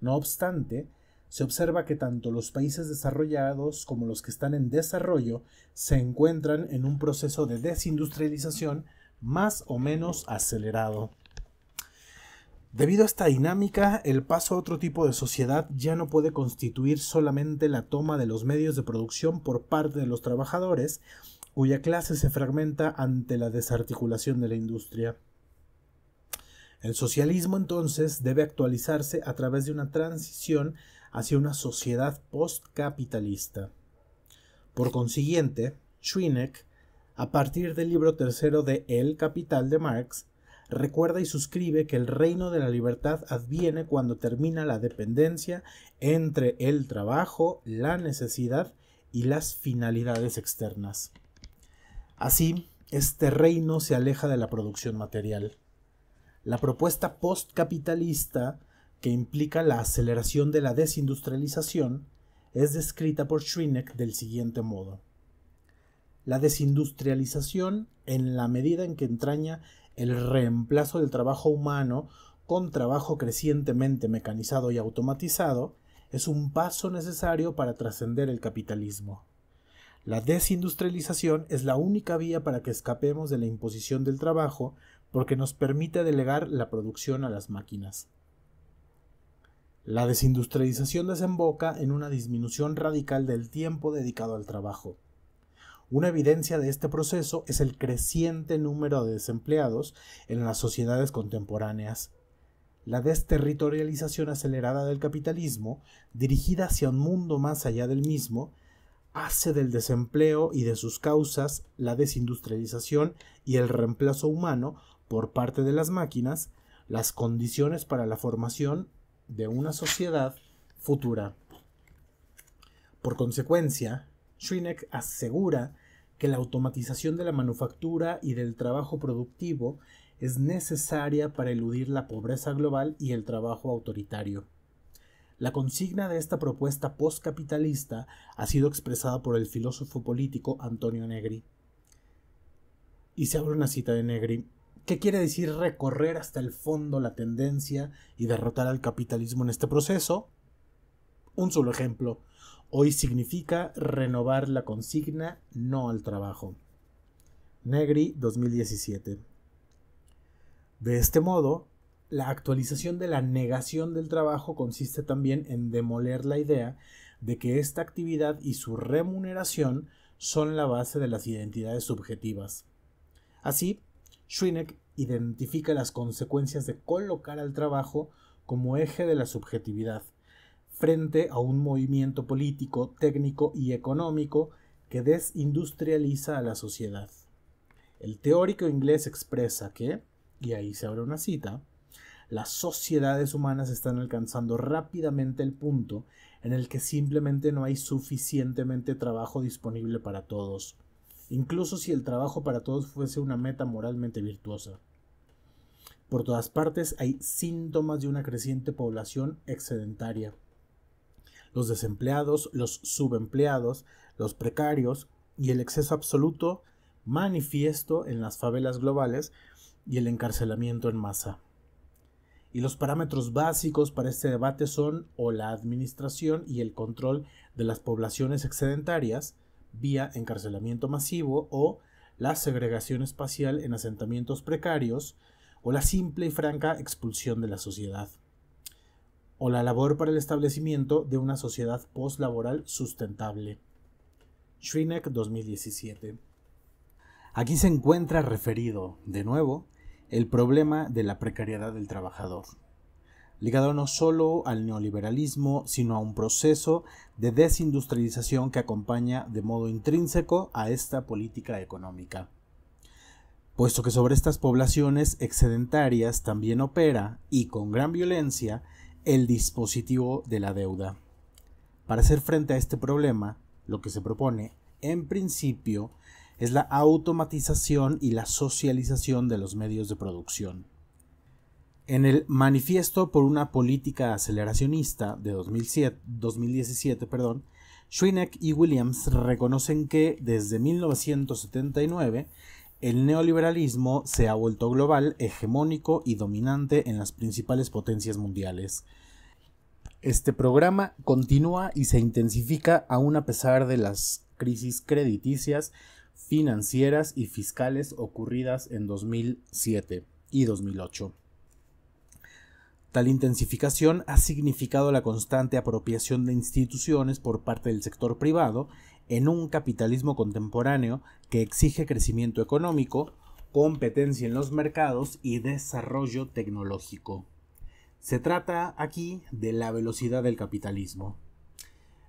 No obstante, se observa que tanto los países desarrollados como los que están en desarrollo se encuentran en un proceso de desindustrialización más o menos acelerado. Debido a esta dinámica, el paso a otro tipo de sociedad ya no puede constituir solamente la toma de los medios de producción por parte de los trabajadores, cuya clase se fragmenta ante la desarticulación de la industria. El socialismo entonces debe actualizarse a través de una transición hacia una sociedad postcapitalista. Por consiguiente, Schwinek, a partir del libro tercero de El Capital de Marx, Recuerda y suscribe que el reino de la libertad adviene cuando termina la dependencia entre el trabajo, la necesidad y las finalidades externas. Así, este reino se aleja de la producción material. La propuesta postcapitalista, que implica la aceleración de la desindustrialización, es descrita por Schwinek del siguiente modo. La desindustrialización, en la medida en que entraña el reemplazo del trabajo humano con trabajo crecientemente mecanizado y automatizado, es un paso necesario para trascender el capitalismo. La desindustrialización es la única vía para que escapemos de la imposición del trabajo porque nos permite delegar la producción a las máquinas. La desindustrialización desemboca en una disminución radical del tiempo dedicado al trabajo. Una evidencia de este proceso es el creciente número de desempleados en las sociedades contemporáneas. La desterritorialización acelerada del capitalismo, dirigida hacia un mundo más allá del mismo, hace del desempleo y de sus causas la desindustrialización y el reemplazo humano por parte de las máquinas las condiciones para la formación de una sociedad futura. Por consecuencia, Schwinek asegura que la automatización de la manufactura y del trabajo productivo es necesaria para eludir la pobreza global y el trabajo autoritario. La consigna de esta propuesta postcapitalista ha sido expresada por el filósofo político Antonio Negri. Y se abre una cita de Negri. ¿Qué quiere decir recorrer hasta el fondo la tendencia y derrotar al capitalismo en este proceso? Un solo ejemplo, Hoy significa renovar la consigna no al trabajo. Negri 2017. De este modo, la actualización de la negación del trabajo consiste también en demoler la idea de que esta actividad y su remuneración son la base de las identidades subjetivas. Así, Schwinek identifica las consecuencias de colocar al trabajo como eje de la subjetividad frente a un movimiento político, técnico y económico que desindustrializa a la sociedad. El teórico inglés expresa que, y ahí se abre una cita, las sociedades humanas están alcanzando rápidamente el punto en el que simplemente no hay suficientemente trabajo disponible para todos, incluso si el trabajo para todos fuese una meta moralmente virtuosa. Por todas partes hay síntomas de una creciente población excedentaria los desempleados, los subempleados, los precarios y el exceso absoluto manifiesto en las favelas globales y el encarcelamiento en masa. Y los parámetros básicos para este debate son o la administración y el control de las poblaciones excedentarias vía encarcelamiento masivo o la segregación espacial en asentamientos precarios o la simple y franca expulsión de la sociedad o la labor para el establecimiento de una sociedad post-laboral sustentable. 2017. Aquí se encuentra referido, de nuevo, el problema de la precariedad del trabajador, ligado no solo al neoliberalismo, sino a un proceso de desindustrialización que acompaña de modo intrínseco a esta política económica. Puesto que sobre estas poblaciones excedentarias también opera, y con gran violencia, el dispositivo de la deuda. Para hacer frente a este problema, lo que se propone, en principio, es la automatización y la socialización de los medios de producción. En el Manifiesto por una política aceleracionista de 2007, 2017, perdón, y Williams reconocen que desde 1979 el neoliberalismo se ha vuelto global, hegemónico y dominante en las principales potencias mundiales. Este programa continúa y se intensifica aún a pesar de las crisis crediticias, financieras y fiscales ocurridas en 2007 y 2008. Tal intensificación ha significado la constante apropiación de instituciones por parte del sector privado en un capitalismo contemporáneo que exige crecimiento económico, competencia en los mercados y desarrollo tecnológico. Se trata aquí de la velocidad del capitalismo.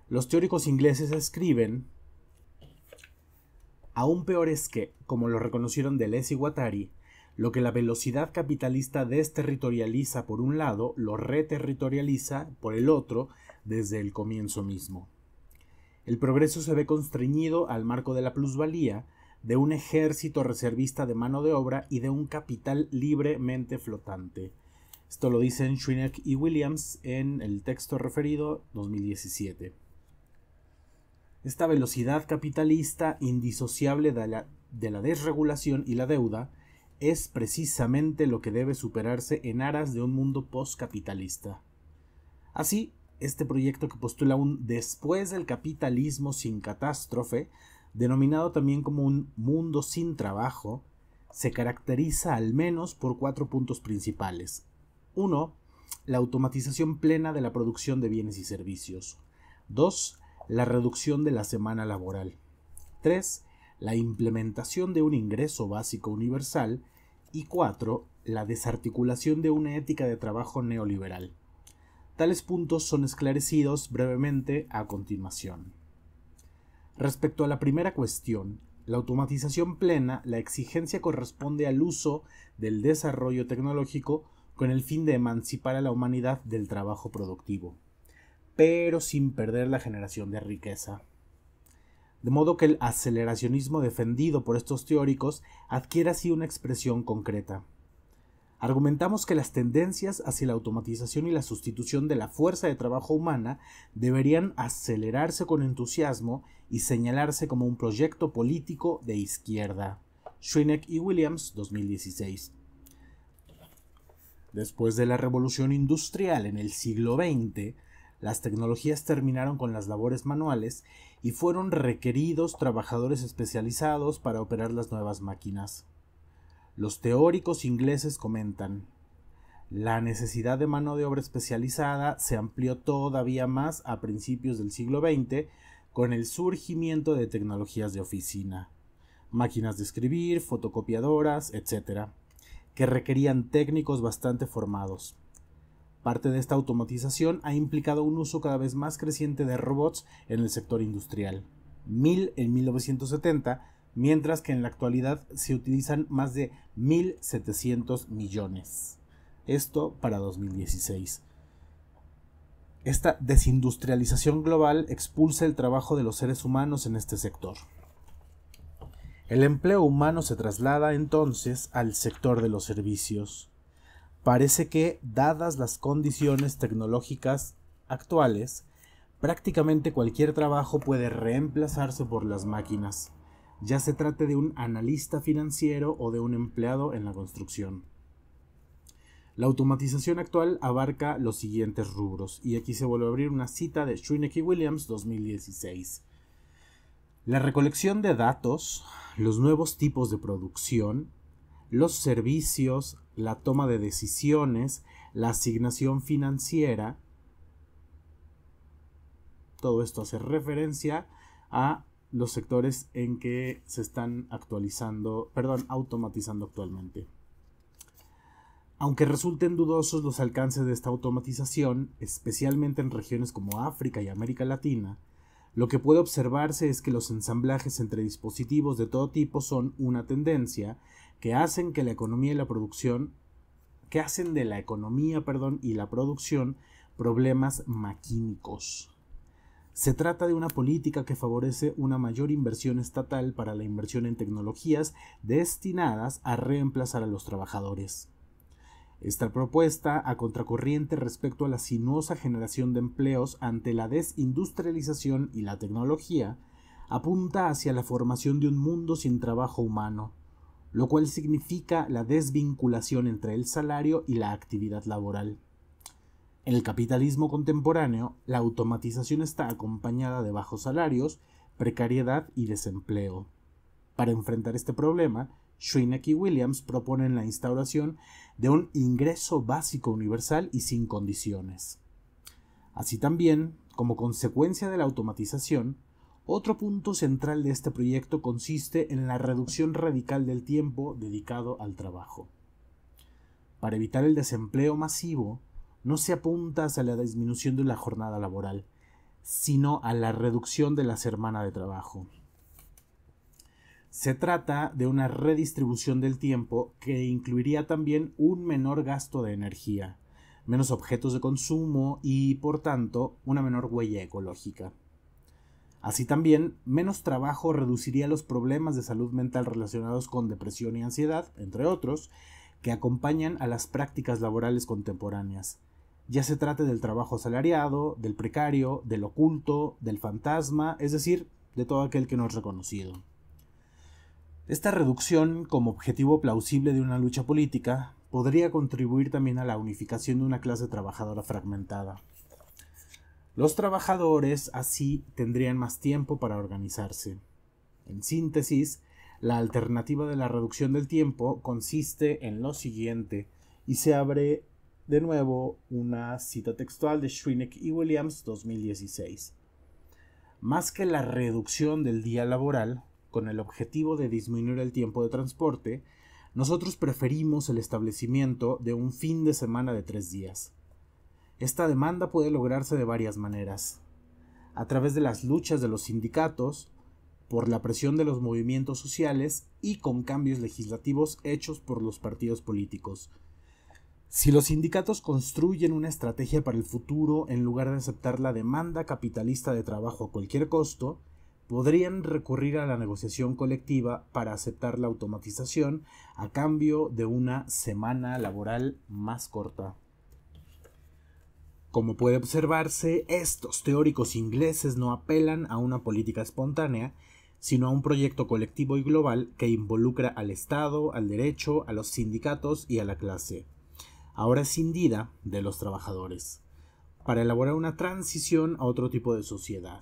Los teóricos ingleses escriben, aún peor es que, como lo reconocieron Deleuze y Guattari, lo que la velocidad capitalista desterritorializa por un lado, lo reterritorializa por el otro desde el comienzo mismo. El progreso se ve constreñido al marco de la plusvalía, de un ejército reservista de mano de obra y de un capital libremente flotante. Esto lo dicen Schwinek y Williams en el texto referido 2017. Esta velocidad capitalista indisociable de la, de la desregulación y la deuda es precisamente lo que debe superarse en aras de un mundo postcapitalista. Así, este proyecto que postula un después del capitalismo sin catástrofe, denominado también como un mundo sin trabajo, se caracteriza al menos por cuatro puntos principales. 1. La automatización plena de la producción de bienes y servicios. 2. La reducción de la semana laboral. 3. La implementación de un ingreso básico universal. Y 4. La desarticulación de una ética de trabajo neoliberal. Tales puntos son esclarecidos brevemente a continuación. Respecto a la primera cuestión, la automatización plena, la exigencia corresponde al uso del desarrollo tecnológico con el fin de emancipar a la humanidad del trabajo productivo, pero sin perder la generación de riqueza. De modo que el aceleracionismo defendido por estos teóricos adquiere así una expresión concreta argumentamos que las tendencias hacia la automatización y la sustitución de la fuerza de trabajo humana deberían acelerarse con entusiasmo y señalarse como un proyecto político de izquierda. Schwinek y Williams, 2016. Después de la revolución industrial en el siglo XX, las tecnologías terminaron con las labores manuales y fueron requeridos trabajadores especializados para operar las nuevas máquinas. Los teóricos ingleses comentan, la necesidad de mano de obra especializada se amplió todavía más a principios del siglo XX con el surgimiento de tecnologías de oficina, máquinas de escribir, fotocopiadoras, etc., que requerían técnicos bastante formados. Parte de esta automatización ha implicado un uso cada vez más creciente de robots en el sector industrial. Mil en 1970 mientras que en la actualidad se utilizan más de 1.700 millones. Esto para 2016. Esta desindustrialización global expulsa el trabajo de los seres humanos en este sector. El empleo humano se traslada entonces al sector de los servicios. Parece que, dadas las condiciones tecnológicas actuales, prácticamente cualquier trabajo puede reemplazarse por las máquinas ya se trate de un analista financiero o de un empleado en la construcción. La automatización actual abarca los siguientes rubros, y aquí se vuelve a abrir una cita de y Williams 2016. La recolección de datos, los nuevos tipos de producción, los servicios, la toma de decisiones, la asignación financiera, todo esto hace referencia a los sectores en que se están actualizando, perdón, automatizando actualmente. Aunque resulten dudosos los alcances de esta automatización, especialmente en regiones como África y América Latina, lo que puede observarse es que los ensamblajes entre dispositivos de todo tipo son una tendencia que hacen que la economía y la producción que hacen de la economía, perdón, y la producción problemas maquínicos. Se trata de una política que favorece una mayor inversión estatal para la inversión en tecnologías destinadas a reemplazar a los trabajadores. Esta propuesta, a contracorriente respecto a la sinuosa generación de empleos ante la desindustrialización y la tecnología, apunta hacia la formación de un mundo sin trabajo humano, lo cual significa la desvinculación entre el salario y la actividad laboral. En el capitalismo contemporáneo, la automatización está acompañada de bajos salarios, precariedad y desempleo. Para enfrentar este problema, Schwinneck y Williams proponen la instauración de un ingreso básico universal y sin condiciones. Así también, como consecuencia de la automatización, otro punto central de este proyecto consiste en la reducción radical del tiempo dedicado al trabajo. Para evitar el desempleo masivo, no se apunta a la disminución de la jornada laboral, sino a la reducción de la semana de trabajo. Se trata de una redistribución del tiempo que incluiría también un menor gasto de energía, menos objetos de consumo y, por tanto, una menor huella ecológica. Así también, menos trabajo reduciría los problemas de salud mental relacionados con depresión y ansiedad, entre otros, que acompañan a las prácticas laborales contemporáneas, ya se trate del trabajo asalariado, del precario, del oculto, del fantasma, es decir, de todo aquel que no es reconocido. Esta reducción como objetivo plausible de una lucha política podría contribuir también a la unificación de una clase trabajadora fragmentada. Los trabajadores así tendrían más tiempo para organizarse. En síntesis, la alternativa de la reducción del tiempo consiste en lo siguiente y se abre de nuevo, una cita textual de schwinnick y Williams 2016. Más que la reducción del día laboral, con el objetivo de disminuir el tiempo de transporte, nosotros preferimos el establecimiento de un fin de semana de tres días. Esta demanda puede lograrse de varias maneras. A través de las luchas de los sindicatos, por la presión de los movimientos sociales y con cambios legislativos hechos por los partidos políticos. Si los sindicatos construyen una estrategia para el futuro en lugar de aceptar la demanda capitalista de trabajo a cualquier costo, podrían recurrir a la negociación colectiva para aceptar la automatización a cambio de una semana laboral más corta. Como puede observarse, estos teóricos ingleses no apelan a una política espontánea, sino a un proyecto colectivo y global que involucra al Estado, al derecho, a los sindicatos y a la clase ahora cindida, de los trabajadores, para elaborar una transición a otro tipo de sociedad.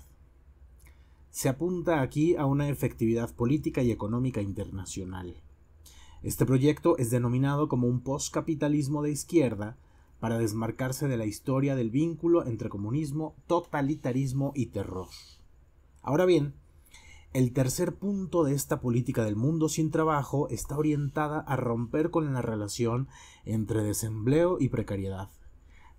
Se apunta aquí a una efectividad política y económica internacional. Este proyecto es denominado como un postcapitalismo de izquierda para desmarcarse de la historia del vínculo entre comunismo, totalitarismo y terror. Ahora bien, el tercer punto de esta política del mundo sin trabajo está orientada a romper con la relación entre desempleo y precariedad,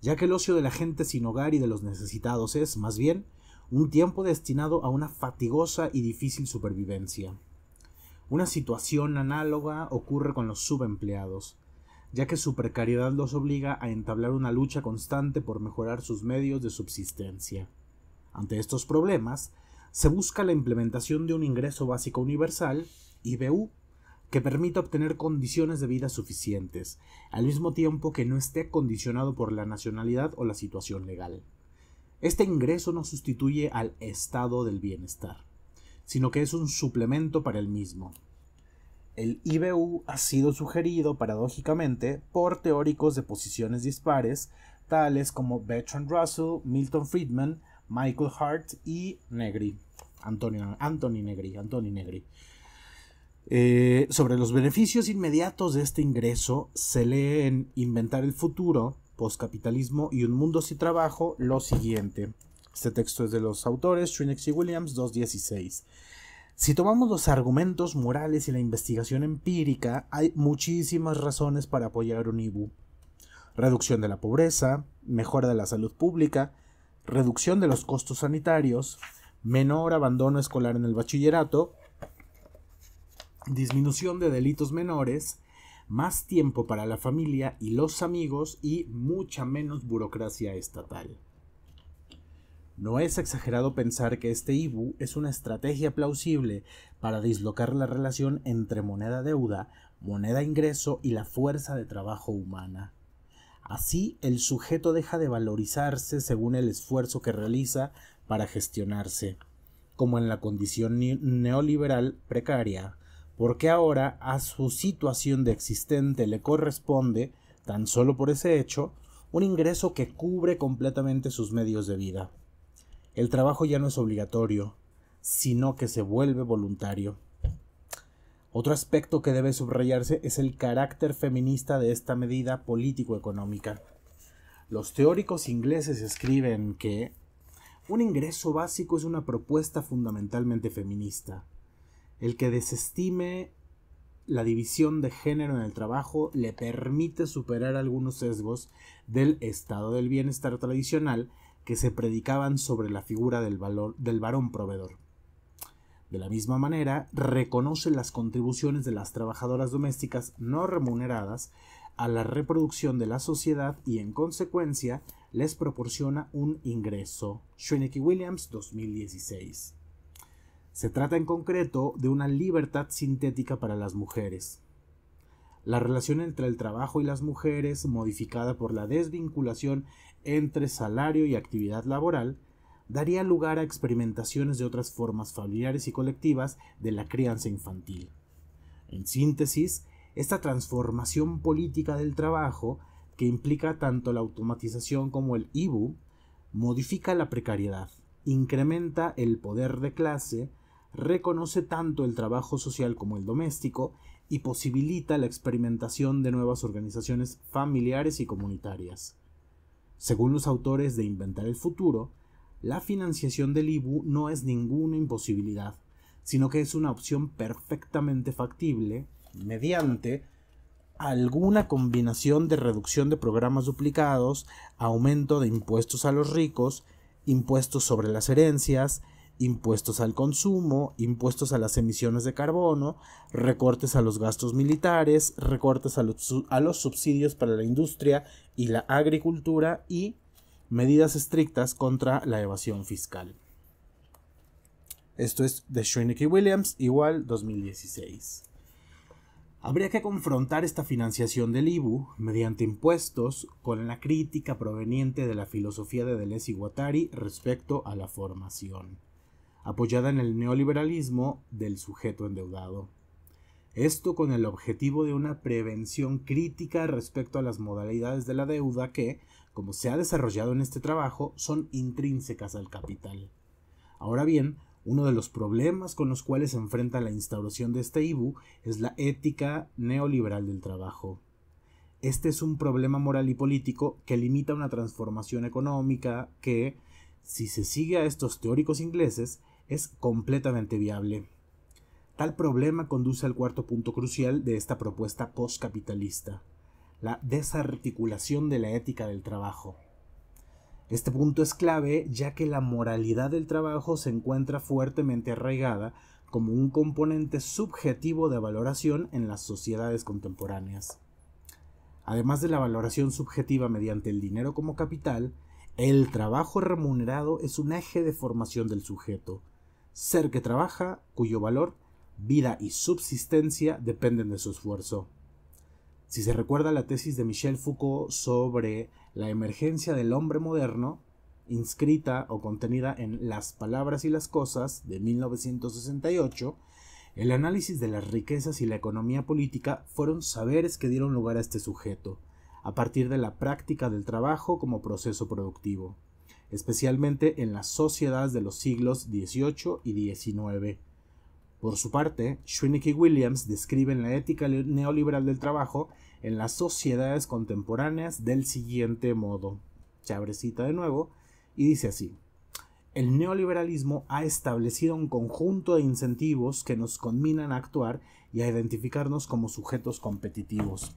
ya que el ocio de la gente sin hogar y de los necesitados es, más bien, un tiempo destinado a una fatigosa y difícil supervivencia. Una situación análoga ocurre con los subempleados, ya que su precariedad los obliga a entablar una lucha constante por mejorar sus medios de subsistencia. Ante estos problemas, se busca la implementación de un ingreso básico universal, IBU, que permita obtener condiciones de vida suficientes, al mismo tiempo que no esté condicionado por la nacionalidad o la situación legal. Este ingreso no sustituye al estado del bienestar, sino que es un suplemento para el mismo. El IBU ha sido sugerido paradójicamente por teóricos de posiciones dispares, tales como Bertrand Russell, Milton Friedman, Michael Hart y Negri, Antonio, Anthony Negri, Negri. Eh, sobre los beneficios inmediatos de este ingreso se lee en Inventar el futuro, Postcapitalismo y Un mundo sin trabajo, lo siguiente. Este texto es de los autores Trinex y Williams 216. Si tomamos los argumentos morales y la investigación empírica, hay muchísimas razones para apoyar un IBU. Reducción de la pobreza, mejora de la salud pública, reducción de los costos sanitarios, menor abandono escolar en el bachillerato, disminución de delitos menores, más tiempo para la familia y los amigos y mucha menos burocracia estatal. No es exagerado pensar que este IBU es una estrategia plausible para dislocar la relación entre moneda deuda, moneda ingreso y la fuerza de trabajo humana. Así, el sujeto deja de valorizarse según el esfuerzo que realiza para gestionarse, como en la condición neoliberal precaria, porque ahora a su situación de existente le corresponde, tan solo por ese hecho, un ingreso que cubre completamente sus medios de vida. El trabajo ya no es obligatorio, sino que se vuelve voluntario. Otro aspecto que debe subrayarse es el carácter feminista de esta medida político-económica. Los teóricos ingleses escriben que un ingreso básico es una propuesta fundamentalmente feminista. El que desestime la división de género en el trabajo le permite superar algunos sesgos del estado del bienestar tradicional que se predicaban sobre la figura del, valor, del varón proveedor. De la misma manera, reconoce las contribuciones de las trabajadoras domésticas no remuneradas a la reproducción de la sociedad y en consecuencia les proporciona un ingreso. Williams 2016. Se trata en concreto de una libertad sintética para las mujeres. La relación entre el trabajo y las mujeres, modificada por la desvinculación entre salario y actividad laboral, daría lugar a experimentaciones de otras formas familiares y colectivas de la crianza infantil. En síntesis, esta transformación política del trabajo, que implica tanto la automatización como el IBU, modifica la precariedad, incrementa el poder de clase, reconoce tanto el trabajo social como el doméstico y posibilita la experimentación de nuevas organizaciones familiares y comunitarias. Según los autores de Inventar el Futuro, la financiación del IBU no es ninguna imposibilidad, sino que es una opción perfectamente factible mediante alguna combinación de reducción de programas duplicados, aumento de impuestos a los ricos, impuestos sobre las herencias, impuestos al consumo, impuestos a las emisiones de carbono, recortes a los gastos militares, recortes a los, subsidios para la industria y la agricultura y medidas estrictas contra la evasión fiscal. Esto es de y Williams, igual 2016. Habría que confrontar esta financiación del IBU mediante impuestos con la crítica proveniente de la filosofía de Deleuze y Guattari respecto a la formación, apoyada en el neoliberalismo del sujeto endeudado. Esto con el objetivo de una prevención crítica respecto a las modalidades de la deuda que, como se ha desarrollado en este trabajo, son intrínsecas al capital. Ahora bien, uno de los problemas con los cuales se enfrenta la instauración de este IBU es la ética neoliberal del trabajo. Este es un problema moral y político que limita una transformación económica que, si se sigue a estos teóricos ingleses, es completamente viable. Tal problema conduce al cuarto punto crucial de esta propuesta postcapitalista, la desarticulación de la ética del trabajo. Este punto es clave ya que la moralidad del trabajo se encuentra fuertemente arraigada como un componente subjetivo de valoración en las sociedades contemporáneas. Además de la valoración subjetiva mediante el dinero como capital, el trabajo remunerado es un eje de formación del sujeto, ser que trabaja, cuyo valor, vida y subsistencia dependen de su esfuerzo. Si se recuerda la tesis de Michel Foucault sobre la emergencia del hombre moderno, inscrita o contenida en Las Palabras y las Cosas de 1968, el análisis de las riquezas y la economía política fueron saberes que dieron lugar a este sujeto, a partir de la práctica del trabajo como proceso productivo, especialmente en las sociedades de los siglos XVIII y XIX. Por su parte, Schwinnick y Williams describen la ética neoliberal del trabajo en las sociedades contemporáneas del siguiente modo. Chabrecita de nuevo, y dice así. El neoliberalismo ha establecido un conjunto de incentivos que nos conminan a actuar y a identificarnos como sujetos competitivos.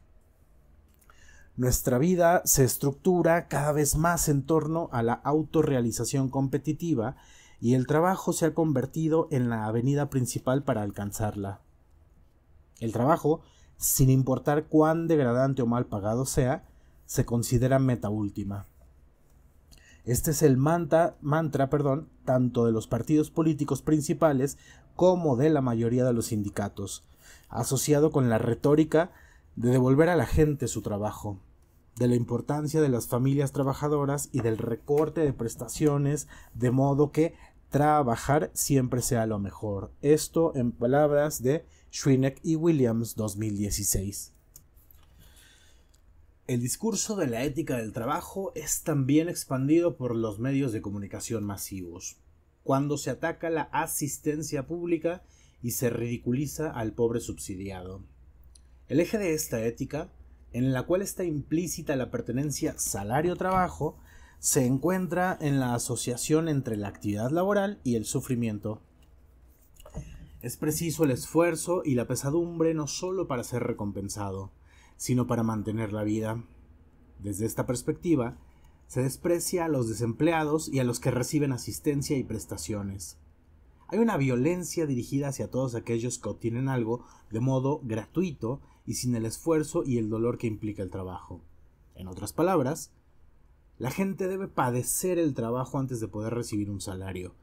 Nuestra vida se estructura cada vez más en torno a la autorrealización competitiva y el trabajo se ha convertido en la avenida principal para alcanzarla. El trabajo, sin importar cuán degradante o mal pagado sea, se considera meta última. Este es el mantra perdón, tanto de los partidos políticos principales como de la mayoría de los sindicatos, asociado con la retórica de devolver a la gente su trabajo de la importancia de las familias trabajadoras y del recorte de prestaciones, de modo que trabajar siempre sea lo mejor. Esto en palabras de Schwinek y Williams 2016. El discurso de la ética del trabajo es también expandido por los medios de comunicación masivos, cuando se ataca la asistencia pública y se ridiculiza al pobre subsidiado. El eje de esta ética en la cual está implícita la pertenencia salario-trabajo, se encuentra en la asociación entre la actividad laboral y el sufrimiento. Es preciso el esfuerzo y la pesadumbre no solo para ser recompensado, sino para mantener la vida. Desde esta perspectiva, se desprecia a los desempleados y a los que reciben asistencia y prestaciones. Hay una violencia dirigida hacia todos aquellos que obtienen algo de modo gratuito y sin el esfuerzo y el dolor que implica el trabajo. En otras palabras, la gente debe padecer el trabajo antes de poder recibir un salario,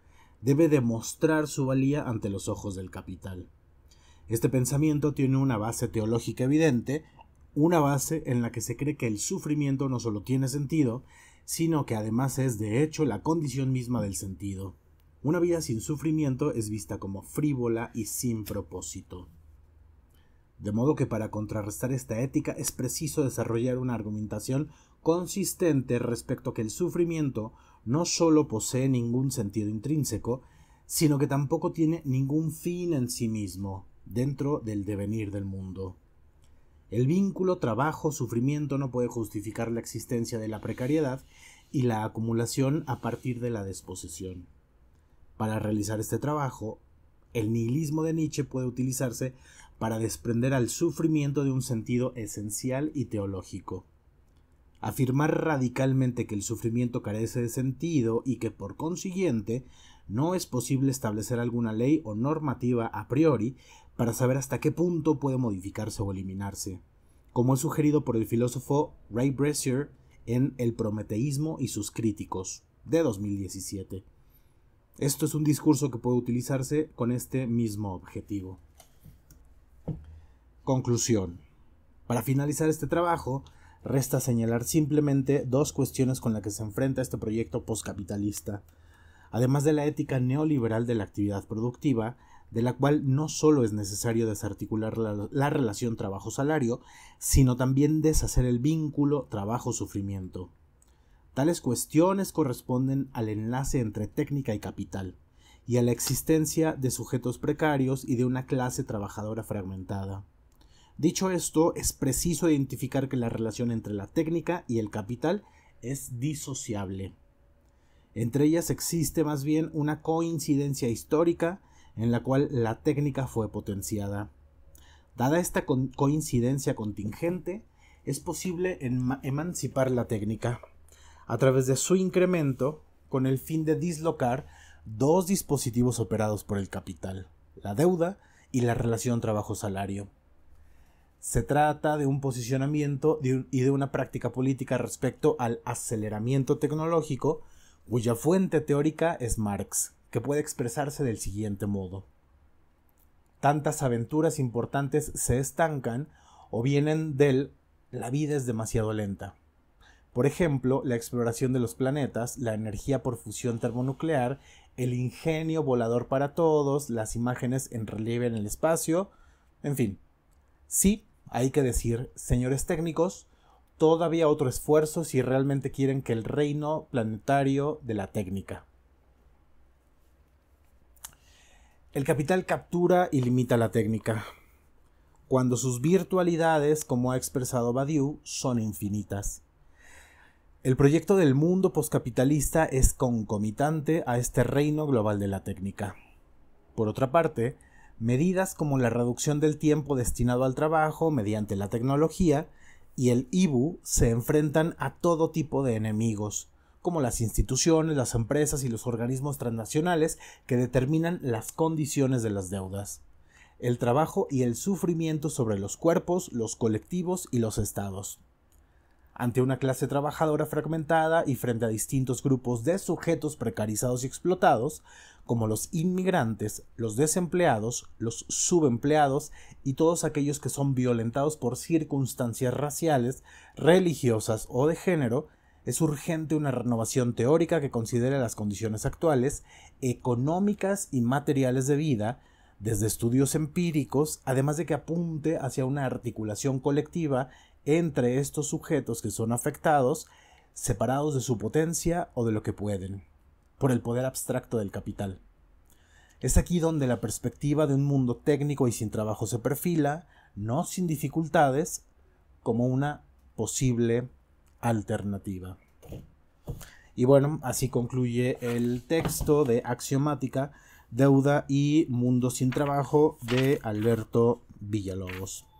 debe demostrar su valía ante los ojos del capital. Este pensamiento tiene una base teológica evidente, una base en la que se cree que el sufrimiento no solo tiene sentido, sino que además es de hecho la condición misma del sentido. Una vida sin sufrimiento es vista como frívola y sin propósito. De modo que para contrarrestar esta ética es preciso desarrollar una argumentación consistente respecto a que el sufrimiento no solo posee ningún sentido intrínseco, sino que tampoco tiene ningún fin en sí mismo, dentro del devenir del mundo. El vínculo trabajo-sufrimiento no puede justificar la existencia de la precariedad y la acumulación a partir de la desposesión. Para realizar este trabajo, el nihilismo de Nietzsche puede utilizarse para desprender al sufrimiento de un sentido esencial y teológico. Afirmar radicalmente que el sufrimiento carece de sentido y que por consiguiente no es posible establecer alguna ley o normativa a priori para saber hasta qué punto puede modificarse o eliminarse, como es sugerido por el filósofo Ray Bressier en El Prometeísmo y sus críticos, de 2017. Esto es un discurso que puede utilizarse con este mismo objetivo. Conclusión. Para finalizar este trabajo, resta señalar simplemente dos cuestiones con las que se enfrenta este proyecto postcapitalista, además de la ética neoliberal de la actividad productiva, de la cual no solo es necesario desarticular la, la relación trabajo-salario, sino también deshacer el vínculo trabajo-sufrimiento. Tales cuestiones corresponden al enlace entre técnica y capital, y a la existencia de sujetos precarios y de una clase trabajadora fragmentada. Dicho esto, es preciso identificar que la relación entre la técnica y el capital es disociable. Entre ellas existe más bien una coincidencia histórica en la cual la técnica fue potenciada. Dada esta coincidencia contingente, es posible emancipar la técnica a través de su incremento con el fin de dislocar dos dispositivos operados por el capital, la deuda y la relación trabajo-salario. Se trata de un posicionamiento y de una práctica política respecto al aceleramiento tecnológico, cuya fuente teórica es Marx, que puede expresarse del siguiente modo. Tantas aventuras importantes se estancan o vienen del la vida es demasiado lenta. Por ejemplo, la exploración de los planetas, la energía por fusión termonuclear, el ingenio volador para todos, las imágenes en relieve en el espacio, en fin. Sí, hay que decir, señores técnicos, todavía otro esfuerzo si realmente quieren que el reino planetario de la técnica. El capital captura y limita la técnica, cuando sus virtualidades, como ha expresado Badiou, son infinitas. El proyecto del mundo poscapitalista es concomitante a este reino global de la técnica. Por otra parte, medidas como la reducción del tiempo destinado al trabajo mediante la tecnología y el IBU se enfrentan a todo tipo de enemigos, como las instituciones, las empresas y los organismos transnacionales que determinan las condiciones de las deudas, el trabajo y el sufrimiento sobre los cuerpos, los colectivos y los estados ante una clase trabajadora fragmentada y frente a distintos grupos de sujetos precarizados y explotados, como los inmigrantes, los desempleados, los subempleados y todos aquellos que son violentados por circunstancias raciales, religiosas o de género, es urgente una renovación teórica que considere las condiciones actuales, económicas y materiales de vida, desde estudios empíricos, además de que apunte hacia una articulación colectiva entre estos sujetos que son afectados, separados de su potencia o de lo que pueden, por el poder abstracto del capital. Es aquí donde la perspectiva de un mundo técnico y sin trabajo se perfila, no sin dificultades, como una posible alternativa. Y bueno, así concluye el texto de Axiomática, Deuda y Mundo sin Trabajo de Alberto Villalobos.